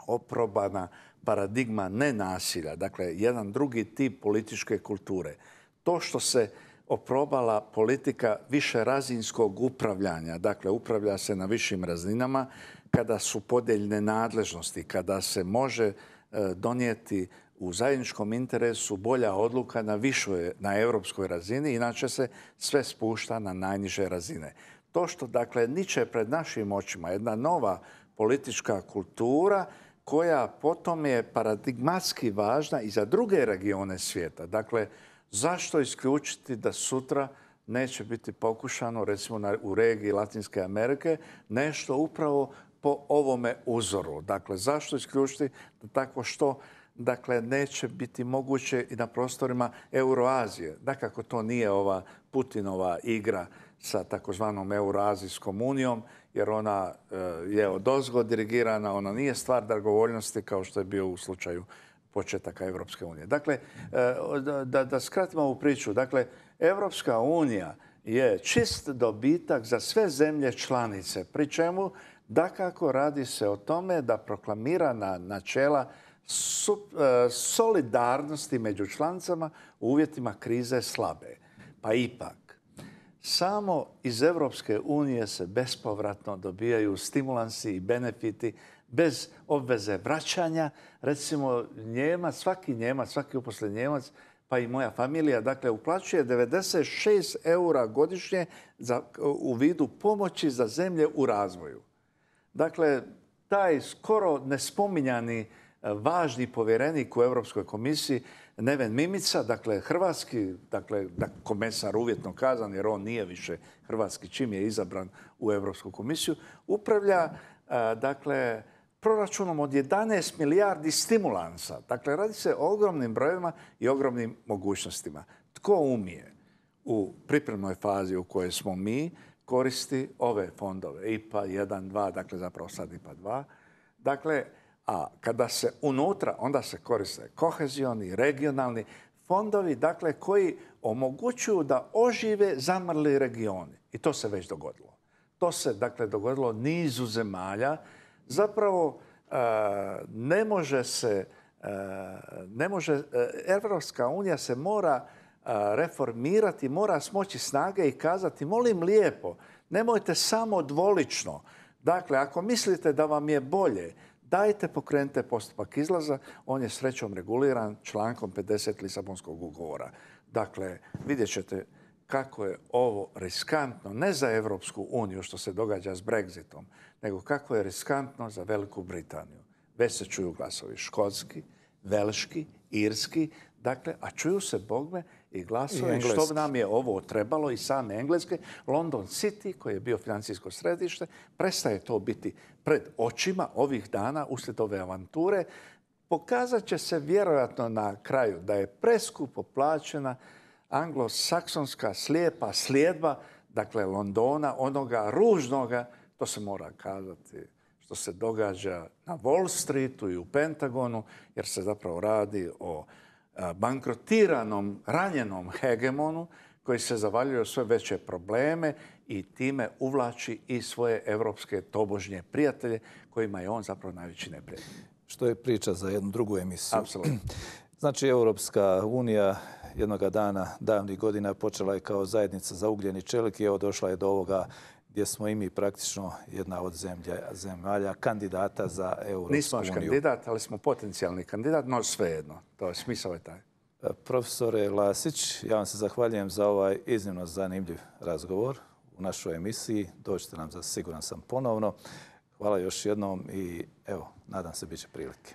oprobana paradigma nenasilja, dakle jedan drugi tip političke kulture, to što se oprobala politika višerazinskog upravljanja, dakle upravlja se na višim razinama kada su podeljne nadležnosti, kada se može E, donijeti u zajedničkom interesu bolja odluka na višoj, na europskoj razini, inače se sve spušta na najniže razine. To što, dakle, niče pred našim očima, jedna nova politička kultura koja potom je paradigmatski važna i za druge regione svijeta. Dakle, zašto isključiti da sutra neće biti pokušano, recimo u regiji Latinske Amerike, nešto upravo po ovome uzoru. Dakle, zašto isključiti tako što dakle, neće biti moguće i na prostorima Euroazije. Dakako, to nije ova Putinova igra sa takozvanom Euroazijskom unijom, jer ona e, je od ozgo dirigirana, ona nije stvar dragovoljnosti kao što je bio u slučaju početaka Europske unije. Dakle, e, da, da skratimo ovu priču. Dakle, Europska unija je čist dobitak za sve zemlje članice, pri čemu Dakako, radi se o tome da proklamirana načela e, solidarnosti među člancama u uvjetima krize slabe. Pa ipak, samo iz Europske unije se bespovratno dobijaju stimulansi i benefiti bez obveze vraćanja. Recimo, Njemac, svaki Njemac, svaki uposlen Njemac, pa i moja familija, dakle, uplaćuje 96 eura godišnje u vidu pomoći za zemlje u razvoju. Dakle, taj skoro nespominjani e, važni povjerenik u Europskoj komisiji Neven Mimica, dakle hrvatski, dakle komesar uvjetno kazan jer on nije više hrvatski čim je izabran u Europsku komisiju, upravlja e, dakle proračunom od 11 milijardi stimulansa. Dakle, radi se o ogromnim brojevima i ogromnim mogućnostima. Tko umije u pripremnoj fazi u kojoj smo mi, koristi ove fondove, IPA 1, 2, dakle zapravo sad IPA 2. Dakle, a kada se unutra, onda se koriste kohezioni, regionalni fondovi, dakle, koji omogućuju da ožive zamrli regioni. I to se već dogodilo. To se, dakle, dogodilo nizu zemalja. Zapravo, e, ne može se, e, ne može, e, Evropska unija se mora reformirati, mora smoći snage i kazati, molim lijepo, nemojte samo dvolično. Dakle, ako mislite da vam je bolje, dajte pokrenite postupak izlaza, on je srećom reguliran člankom 50 Lisabonskog ugovora. Dakle, vidjet ćete kako je ovo riskantno, ne za Evropsku uniju što se događa s Brexitom, nego kako je riskantno za Veliku Britaniju. Već se čuju glasovi škotski, velški, irski, dakle, a čuju se, bogme, i glasove. što nam je ovo trebalo i same Engleske. London City, koji je bio financijsko središte, prestaje to biti pred očima ovih dana uslijed ove avanture. Pokazat će se vjerojatno na kraju da je preskupo plaćena anglosaksonska slijepa slijedba, dakle Londona, onoga ružnoga, to se mora kazati, što se događa na Wall Streetu i u Pentagonu, jer se zapravo radi o E, bankrotiranom, ranjenom hegemonu koji se zavaljuje sve veće probleme i time uvlači i svoje evropske tobožnje prijatelje kojima je on zapravo najveći neprijatelj. Što je priča za jednu drugu emisiju. Apsolutno. Znači, Europska unija jednoga dana, davnih godina, počela je kao zajednica za ugljen i čelik i evo došla je do ovoga gdje smo i mi praktično jedna od zemlja, zemalja kandidata za EU. Nismo još kandidat, ali smo potencijalni kandidat, no svejedno. To je smisao taj. Profesore Lasić, ja vam se zahvaljujem za ovaj iznimno zanimljiv razgovor u našoj emisiji. Dođite nam za siguran sam ponovno. Hvala još jednom i evo, nadam se bit će prilike.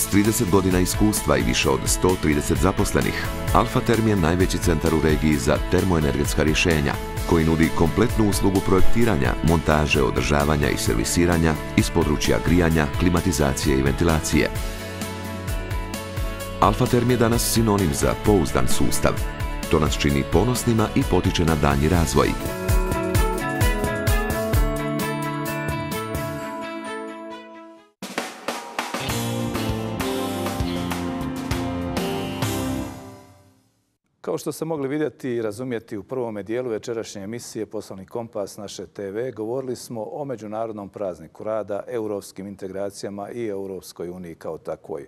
S 30 godina iskustva i više od 130 zaposlenih, Alfa Term je najveći centar u regiji za termoenergetska rješenja, koji nudi kompletnu uslugu projektiranja, montaže, održavanja i servisiranja iz područja grijanja, klimatizacije i ventilacije. Alfa Term je danas sinonim za pouzdan sustav. To nas čini ponosnima i potiče na danji razvoj. Kao što ste mogli vidjeti i razumjeti u prvome dijelu večerašnje emisije Poslovni kompas naše TV, govorili smo o međunarodnom prazniku rada, europskim integracijama i Europskoj uniji kao takvoj.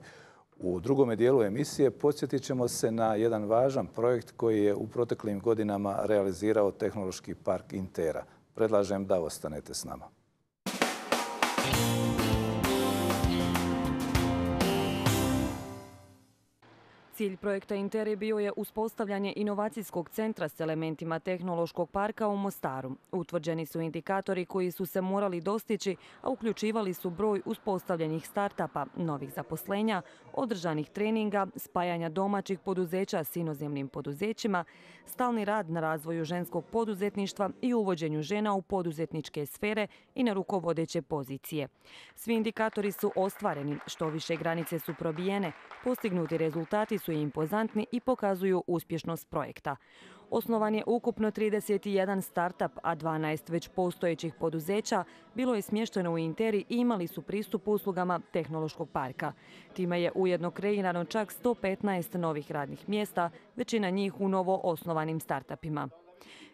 U drugome dijelu emisije podsjetit ćemo se na jedan važan projekt koji je u proteklim godinama realizirao Tehnološki park Intera. Predlažem da ostanete s nama. Cilj projekta Interi bio je uspostavljanje inovacijskog centra s elementima tehnološkog parka u Mostaru. Utvrđeni su indikatori koji su se morali dostići, a uključivali su broj uspostavljenih upa novih zaposlenja, održanih treninga, spajanja domaćih poduzeća s inozemnim poduzećima, stalni rad na razvoju ženskog poduzetništva i uvođenju žena u poduzetničke sfere i na rukovodeće pozicije. Svi indikatori su ostvareni, što više granice su probijene, postignuti rezultati su impozantni i pokazuju uspješnost projekta. Osnovan je ukupno 31 startup, a 12 već postojećih poduzeća bilo je smješteno u Interi i imali su pristup uslugama tehnološkog parka. Time je ujedno kreirano čak 115 novih radnih mjesta, većina njih u novo osnovanim startupima.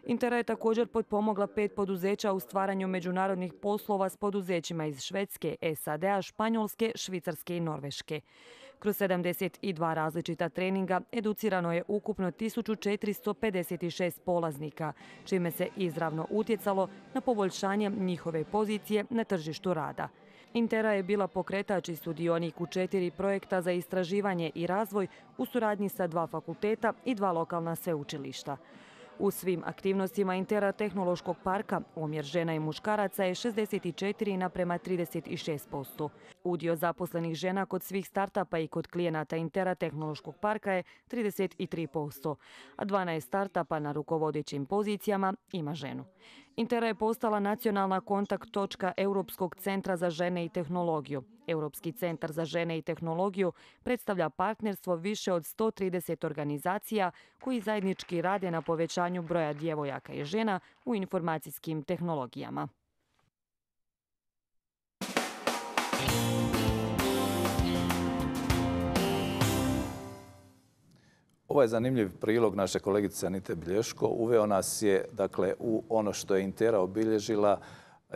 Intera je također potpomogla pet poduzeća u stvaranju međunarodnih poslova s poduzećima iz Švedske, SAD-a, Španjolske, Švicarske i Norveške. Kroz 72 različita treninga educirano je ukupno 1456 polaznika, čime se izravno utjecalo na poboljšanje njihove pozicije na tržištu rada. Intera je bila pokretač i studionik u četiri projekta za istraživanje i razvoj u suradnji sa dva fakulteta i dva lokalna sveučilišta. U svim aktivnostima Intera tehnološkog parka omjer žena i muškaraca je 64 naprema 36%. Udio zaposlenih žena kod svih startupa i kod klijenata Intera tehnološkog parka je 33%, a 12 startapa na rukovodećim pozicijama ima ženu. Intera je postala nacionalna kontakt točka Europskog centra za žene i tehnologiju. Europski centar za žene i tehnologiju predstavlja partnerstvo više od 130 organizacija koji zajednički rade na povećanju broja djevojaka i žena u informacijskim tehnologijama. Ovaj zanimljiv prilog naše kolegice Anite Bilješko uveo nas je dakle, u ono što je Intera obilježila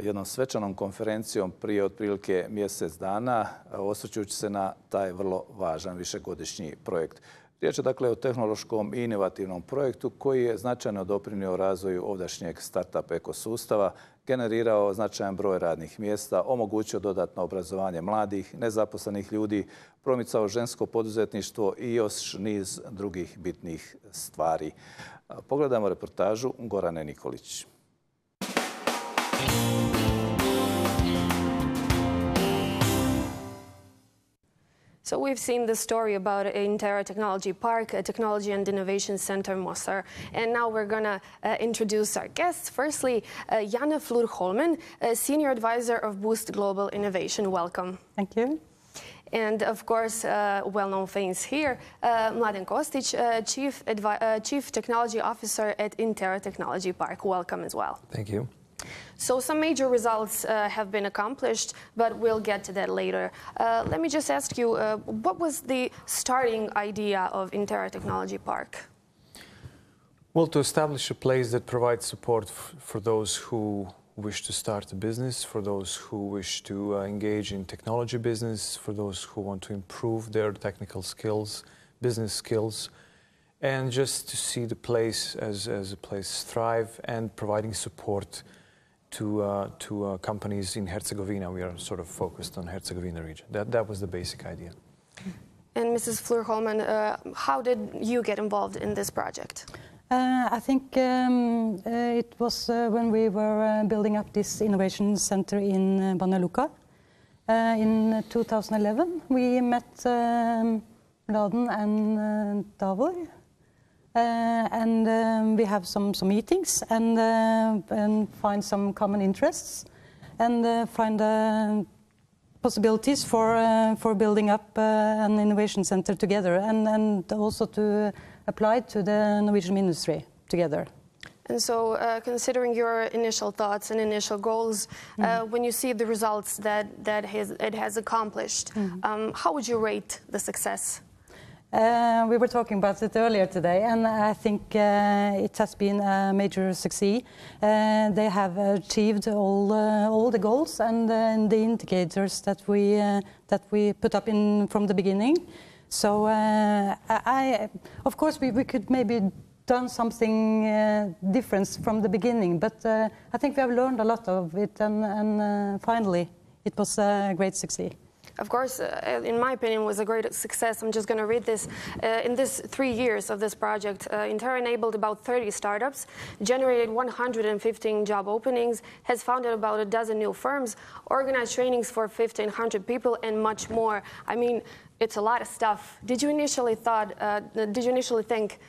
jednom svečanom konferencijom prije otprilike mjesec dana, osvrćujući se na taj vrlo važan višegodišnji projekt. Riječ je dakle o tehnološkom i inovativnom projektu koji je značajno doprinio razvoju ovdašnjeg startup ekosustava, generirao značajan broj radnih mjesta, omogućio dodatno obrazovanje mladih, nezaposlenih ljudi, promicao žensko poduzetništvo i još niz drugih bitnih stvari. Pogledamo reportažu Gorane Nikolić. So we've seen the story about Intera Technology Park, a technology and innovation center in Mossar. And now we're going to uh, introduce our guests. Firstly, uh, Janne Flur senior advisor of Boost Global Innovation. Welcome. Thank you. And of course, uh, well-known things here, uh, Mladen Kostic, uh, Chief, uh, Chief Technology Officer at Intera Technology Park. Welcome as well. Thank you. So some major results uh, have been accomplished, but we'll get to that later. Uh, let me just ask you, uh, what was the starting idea of Intera Technology Park? Well, to establish a place that provides support for those who wish to start a business, for those who wish to uh, engage in technology business, for those who want to improve their technical skills, business skills, and just to see the place as, as a place thrive and providing support to, uh, to uh, companies in Herzegovina. We are sort of focused on Herzegovina region. That, that was the basic idea. And Mrs. Fleur-Holman, uh, how did you get involved in this project? Uh, I think um, uh, it was uh, when we were building up this innovation center in Banja Luka. in 2011, we met um, Laden and Davor, uh, and um, we have some, some meetings and, uh, and find some common interests and uh, find possibilities for, for building up an innovation center together and, and also to apply to the Norwegian Ministry together. And so, uh, considering your initial thoughts and initial goals, mm. uh, mm-hmm. when you see the results that, that has, it has accomplished, mm. um, how would you rate the success? Uh, we were talking about it earlier today, and I think uh, it has been a major success. Uh, they have achieved all uh, all the goals and, uh, and, the indicators that we uh, that we put up in from the beginning. So I, I, of course, we, we could maybe done something different from the beginning, but I think we have learned a lot of it, and, and finally, it was a great success of course, uh, in my opinion, was a great success. I'm just going to read this. Uh, in this three years of this project, uh, enabled about 30 startups, generated 115 job openings, has founded about a dozen new firms, organized trainings for 1,500 people, and much more. I mean, it's a lot of stuff. Did you initially thought? Uh, did you initially think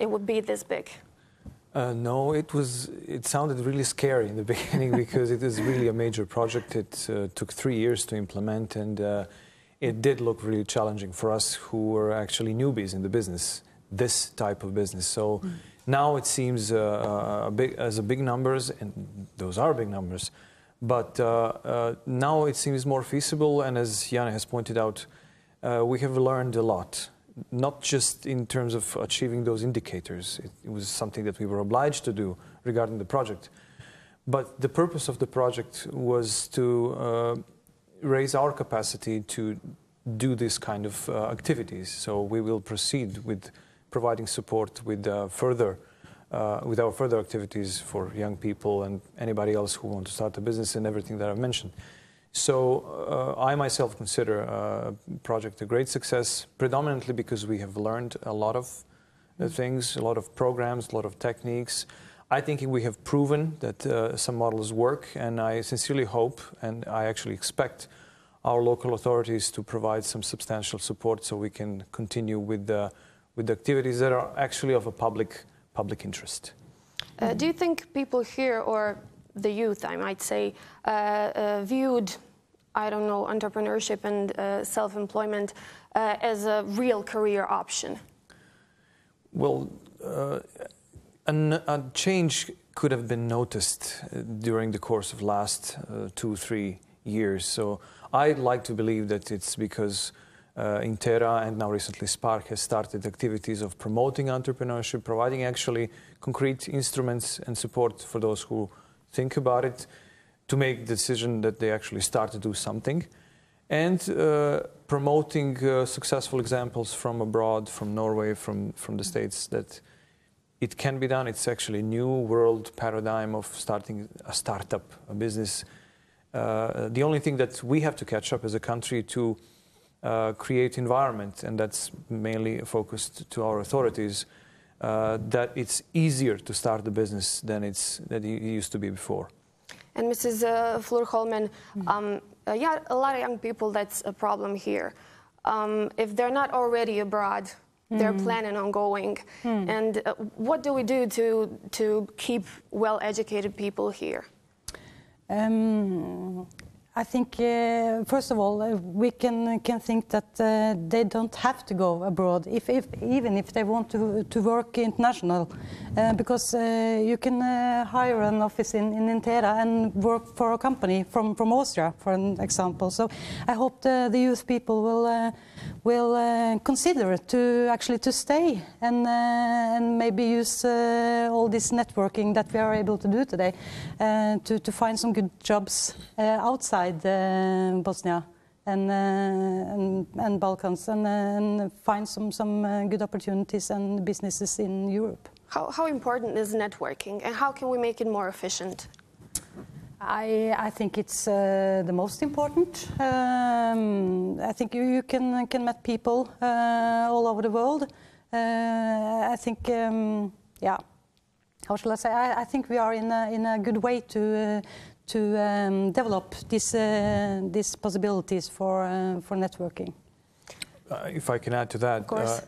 it would be this big? Uh, no, it was. It sounded really scary in the beginning because it is really a major project. It uh, took three years to implement, and uh, it did look really challenging for us who were actually newbies in the business, this type of business. So mm. now it seems uh, uh, a big, as a big numbers, and those are big numbers. But uh, now it seems more feasible, and as Jana has pointed out, we have learned a lot not just in terms of achieving those indicators. It, it, was something that we were obliged to do regarding the project. But the purpose of the project was to uh, raise our capacity to do this kind of uh, activities. So we will proceed with providing support with uh, further uh, with our further activities for young people and anybody else who want to start a business and everything that I've mentioned. So uh, I myself consider a uh, project a great success, predominantly because we have learned a lot of uh, mm-hmm. things, a lot of programs, a lot of techniques. I think we have proven that uh, some models work, and I sincerely hope, and I actually expect, our local authorities to provide some substantial support so we can continue with the, with the activities that are actually of a public public interest. Uh, do you think people here or the youth, I might say, uh, uh, viewed, I don't know, entrepreneurship and uh, self employment as a real career option? Well, an, a change could have been noticed during the course of last uh, two, three years. So I'd like to believe that it's because uh, Intera and now recently Spark has started activities of promoting entrepreneurship, providing actually concrete instruments and support for those who think about it, to make the decision that they actually start to do something, and uh, promoting uh, successful examples from abroad, from Norway, from, from the States, that it can be done. It's actually a new world paradigm of starting a startup, a business. Uh, the only thing that we have to catch up as a country to uh, create environment, and that's mainly focused to our authorities, uh, that it's easier to start a business than it's that it used to be before. And Mrs. Uh, Fleur Holman, mm. um, uh, yeah, a lot of young people, that's a problem here. Um, if they're not already abroad, mm they're planning on going. mm And uh, what do we do to, to keep well educated people here? Um, I think, uh, first of all, uh, we can can think that uh, they don't have to go abroad, if, if, even if they want to to work international, uh, because uh, you can uh, hire an office in in Intera and work for a company from from Austria, for an example. So, I hope the, the youth people will will consider to actually to stay and and maybe use all this networking that we are able to do today to to find some good jobs outside inside eh, Bosnia and, and, and Balkans and, and eh, find some, some eh, good opportunities and businesses in Europe. How, how important is networking and how can we make it more efficient? I, I, think it's uh, the most important. Um, I think you, you, can can meet people uh, all over the world. Uh, I think, um, yeah, how shall I say? I, I, think we are in a, in a good way to to um, develop these uh, these possibilities for uh, for networking. Uh, if I can add to that, uh,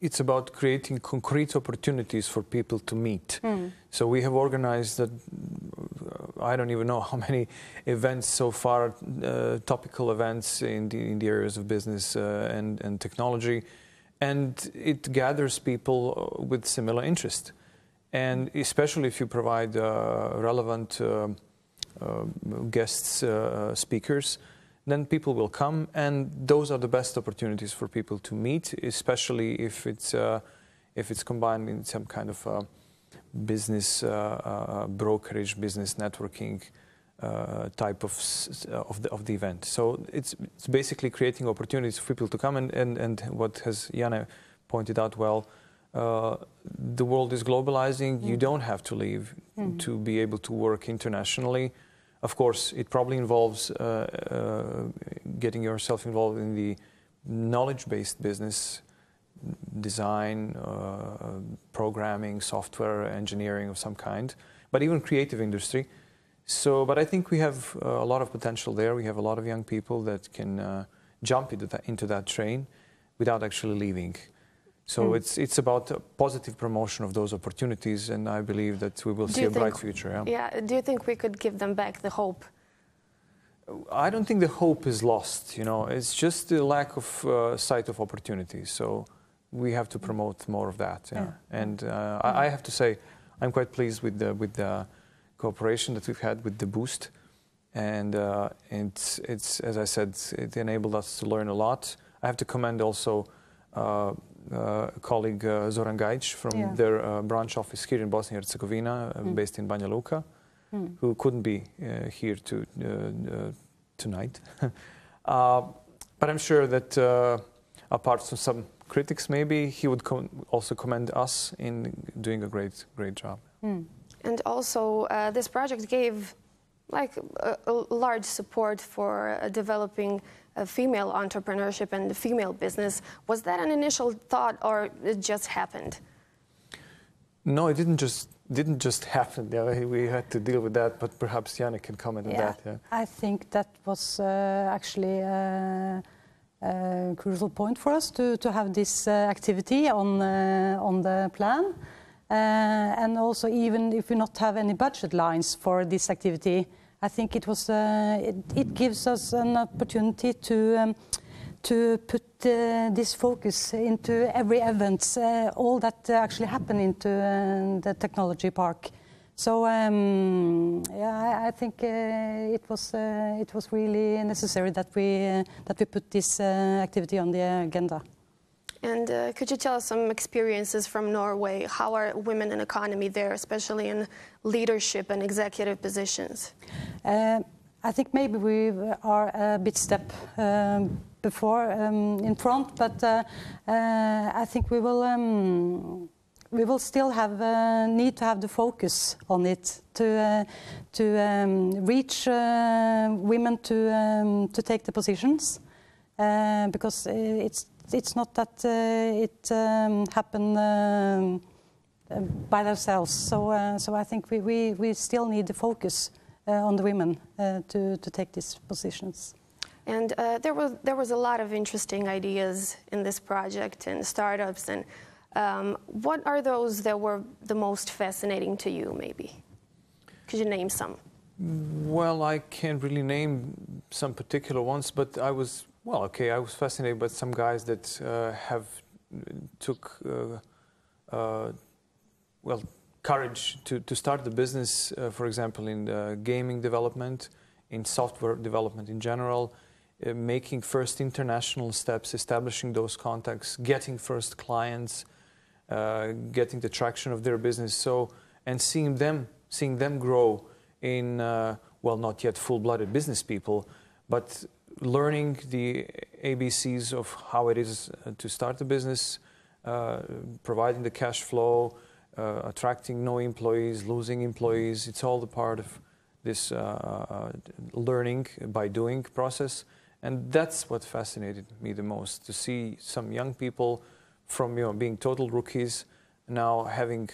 it's about creating concrete opportunities for people to meet. Mm. So we have organized that. Uh, I don't even know how many events so far, uh, topical events in the, in the areas of business and, and technology. And it gathers people with similar interest. And especially if you provide relevant um, guests, uh, speakers, then people will come, and those are the best opportunities for people to meet, especially if it's uh, if it's combined in some kind of uh, business brokerage, business networking type of of the, of the event. So it's it's basically creating opportunities for people to come, and and, and what has Jana pointed out well. Uh, the world is globalizing. Mm. You don't have to leave mm. to be able to work internationally. Of course, it probably involves uh, uh, getting yourself involved in the knowledge based business design, uh, programming, software engineering of some kind, but even creative industry. So, but I think we have uh, a lot of potential there. We have a lot of young people that can uh, jump into that, into that train without actually leaving. So mm. it's it's about positive promotion of those opportunities, and I believe that we will do see a bright future. Yeah. yeah. Do you think we could give them back the hope? I don't think the hope is lost. You know, it's just the lack of uh, sight of opportunities. So we have to promote more of that. Yeah. yeah. And uh, mm. I, I, have to say, I'm quite pleased with the with the cooperation that we've had with the Boost, and uh, it's it's as I said, it enabled us to learn a lot. I have to commend also. Uh, uh, colleague uh, Zoran Gajic from yeah. their uh, branch office here in Bosnia and Herzegovina, mm. based in Banja Luka, mm. who couldn't be here to, tonight. but I'm sure that apart from some critics, maybe he would com also commend us in doing a great, great job. Mm. And also, uh, this project gave like a, a large support for uh, developing female entrepreneurship and female business. Was that an initial thought, or it just happened? No, it didn't just didn't just happen. Yeah, we had to deal with that, but perhaps Yannick can comment yeah, on that. Yeah, I think that was uh, actually uh, a, crucial point for us to, to have this uh, activity on uh, on the plan, uh, and also even if we not have any budget lines for this activity, I think it was uh, it, it, gives us an opportunity to. Um, to put uh, this focus into every event, uh, all that uh, actually happened into uh, the technology park. So um, yeah, I, I think uh, it was it was really necessary that we that we put this activity on the agenda. And uh, could you tell us some experiences from Norway? How are women in economy there, especially in leadership and executive positions? Uh, I think maybe we are a bit step um, before um, in front, but uh, uh I think we will. Um, we will still have uh, need to have the focus on it to uh, to um, reach uh, women to um, to take the positions uh, because it's it's not that uh, it um, happened uh, uh, by themselves. So, so I think we, we, we still need the focus on the women to, to take these positions. And uh, there was there was a lot of interesting ideas in this project and startups. And um, what are those that were the most fascinating to you? Maybe could you name some? Well, I can't really name some particular ones, but I was well, okay, I was fascinated by some guys that uh, have uh, took uh, uh, well courage to, to start the business, uh, for example, in uh, gaming development, in software development in general, making first international steps, establishing those contacts, getting first clients, getting the traction of their business. So and seeing them seeing them grow in well, not yet full-blooded business people, but learning the ABCs of how it is uh, to start a business, uh, providing the cash flow, uh, attracting new employees, losing employees. It's all the part of this uh, uh, learning by doing process. And that's what fascinated me the most to see some young people from you know, being total rookies now having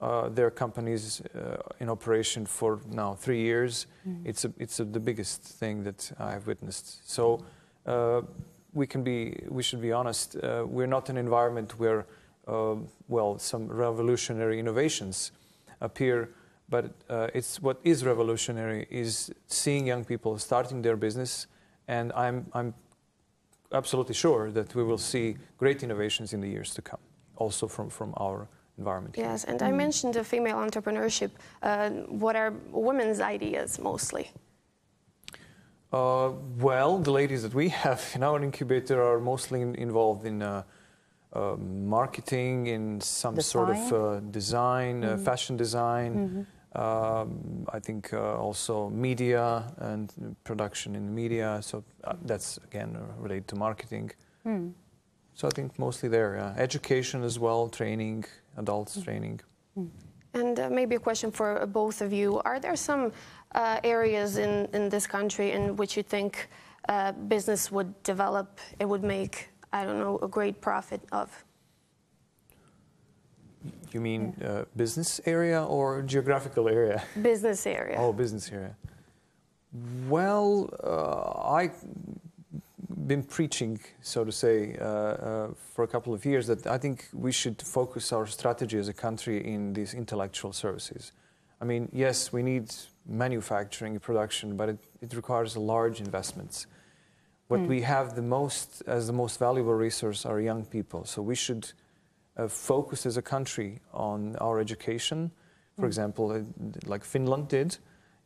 uh, their companies uh, in operation for now three years. Mm. It's a, it's a, the biggest thing that I've witnessed. So mm-hmm. uh, we can be we should be honest. Uh, we're not an environment where um, well some revolutionary innovations appear, but uh, it's what is revolutionary is seeing young people starting their business, and I'm I'm absolutely sure that we will see great innovations in the years to come, also from from our environment. Yes, and I mentioned the female entrepreneurship. Uh, what are women's ideas mostly? Uh, well, the ladies that we have in our incubator are mostly in, involved in uh, uh, marketing, in some design. sort of uh, design, uh, mm-hmm. fashion design. Mm-hmm. Um, I think uh, also media and production in media. So that's again related to marketing. Mm. So I think mostly there, yeah. education as well, training, adults mm -hmm. training. Mm-hmm. And uh, maybe a question for uh, both of you: Are there some uh, areas in in this country in which you think uh, business would develop? It would make I don't know a great profit of. You mean yeah. Uh, business area or geographical area? Business area. Oh, business area. Well, uh, I been preaching, so to say, uh, uh, for a couple of years that I think we should focus our strategy as a country in these intellectual services. I mean, yes, we need manufacturing production, but it, it requires large investments. What mm. we have the most as the most valuable resource are young people. So we should uh, focus as a country on our education. For mm. example, uh, like Finland did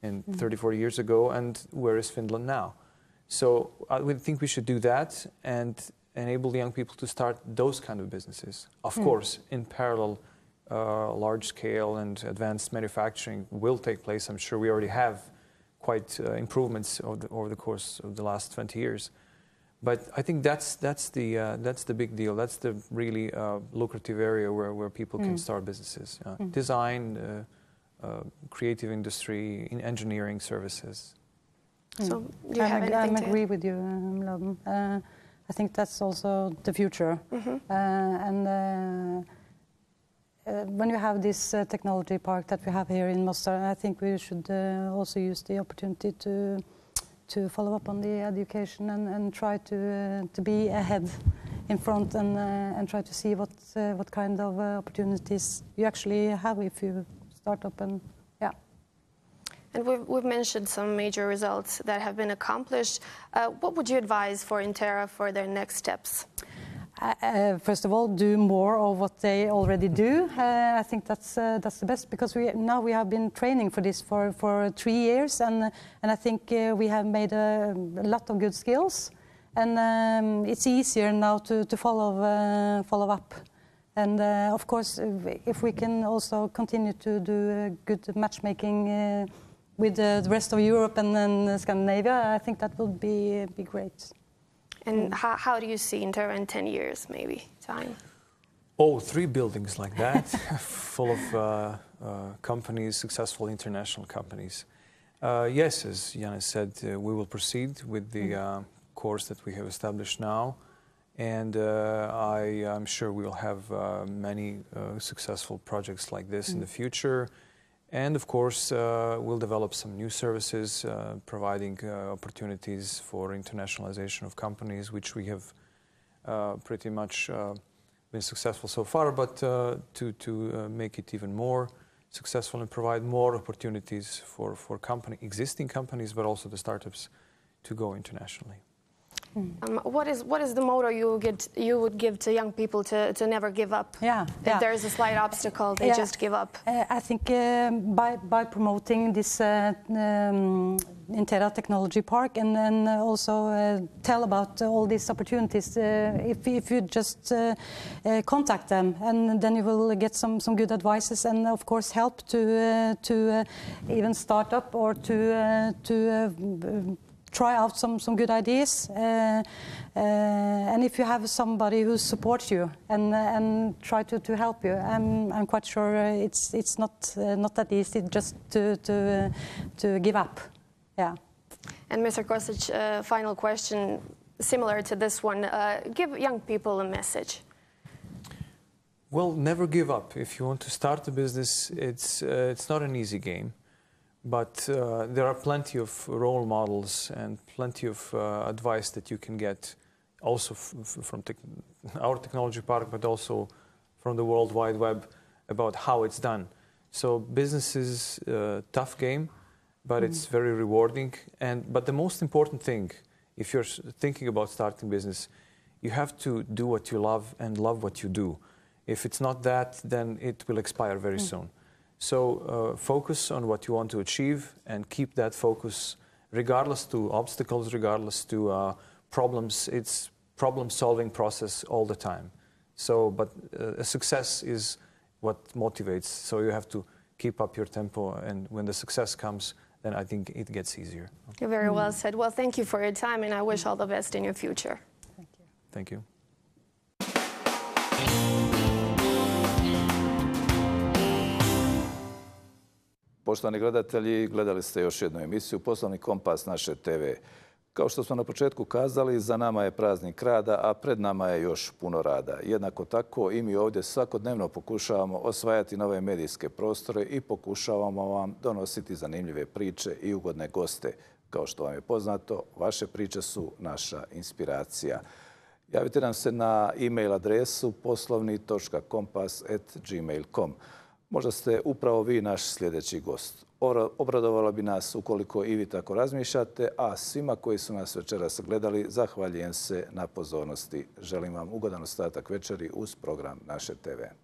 in mm. 30, 40 years ago, and where is Finland now? So I uh, would think we should do that and enable young people to start those kind of businesses. Of mm. course, in parallel, uh, large scale and advanced manufacturing will take place. I'm sure we already have quite uh, improvements over the, over the, course of the last 20 years. But I think that's, that's, the, uh, that's the big deal. That's the really uh, lucrative area where, where people mm. can hmm. start businesses. Mm. Design, creative industry, in engineering services. So do you I'm have anything I'm to agree with you, um, uh, I think that's also the future. Mm -hmm. uh, and uh, uh, when you have this uh, technology park that we have here in Mostar, I think we should uh, also use the opportunity to to follow up on the education and, and try to to be ahead, in front, and and try to see what what kind of opportunities you actually have if you start up and and we've, we've, mentioned some major results that have been accomplished. Uh, what would you advise for Intera for their next steps? Uh, uh, first of all, do more of what they already do. Uh, I think that's uh, that's the best because we now we have been training for this for, for three years, and and I think uh, we have made a, lot of good skills, and um, it's easier now to to follow uh, follow up, and of course if we can also continue to do good matchmaking with the rest of Europe and then Scandinavia, I think that would be, be great. And how, how do you see Inter in 10 years, maybe, time? Oh, three buildings like that, full of uh, uh, companies, successful international companies. Uh, yes, as Yanis said, uh, we will proceed with the mm. uh, course that we have established now. And uh, I am sure we will have many successful projects like this mm. in the future. And of course, uh, we'll develop some new services, uh, providing uh, opportunities for internationalization of companies, which we have uh, pretty much uh, been successful so far, but uh, to, to make it even more successful and provide more opportunities for, for company, existing companies, but also the startups to go internationally. Hmm. Um, what is what is the motto you get you would give to young people to, to never give up? Yeah, if yeah. there is a slight obstacle, they yeah. just give up. Uh, I think uh, by by promoting this uh, um, Intera Technology Park and then also uh, tell about all these opportunities. Uh, if if you just contact them, and then you will get some some good advices and of course help to to even start up or to to try out some, some good ideas. Uh, uh, and if you have somebody who supports you and, uh, and try to, to help you, I'm, I'm quite sure uh, it's, it's not, uh, not that easy just to, to, uh, to give up. Yeah. And Mr. Kosic, final question similar to this one. give young people a message. Well, never give up. If you want to start a business, it's, it's not an easy game. But uh, there are plenty of role models and plenty of uh, advice that you can get also from te our technology park, but also from the World Wide Web about how it's done. So business is a tough game, but mm. it's very rewarding. And but the most important thing, if you're thinking about starting business, you have to do what you love and love what you do. If it's not that, then it will expire very mm. soon. So uh, focus on what you want to achieve and keep that focus regardless to obstacles, regardless to uh, problems. It's problem-solving process all the time. So, but uh, success is what motivates. So you have to keep up your tempo, and when the success comes, then I think it gets easier. You're very well said. Well, thank you for your time, and I wish all the best in your future. Thank you. Thank you. Poštovani gledatelji, gledali ste još jednu emisiju Poslovni kompas naše TV. Kao što smo na početku kazali, za nama je praznik rada, a pred nama je još puno rada. Jednako tako i mi ovdje svakodnevno pokušavamo osvajati nove medijske prostore i pokušavamo vam donositi zanimljive priče i ugodne goste. Kao što vam je poznato, vaše priče su naša inspiracija. Javite nam se na e-mail adresu poslovni.kompas.gmail.com. Možda ste upravo vi naš sljedeći gost. Obradovalo bi nas ukoliko i vi tako razmišljate, a svima koji su nas večeras gledali, zahvaljujem se na pozornosti. Želim vam ugodan ostatak večeri uz program Naše TV.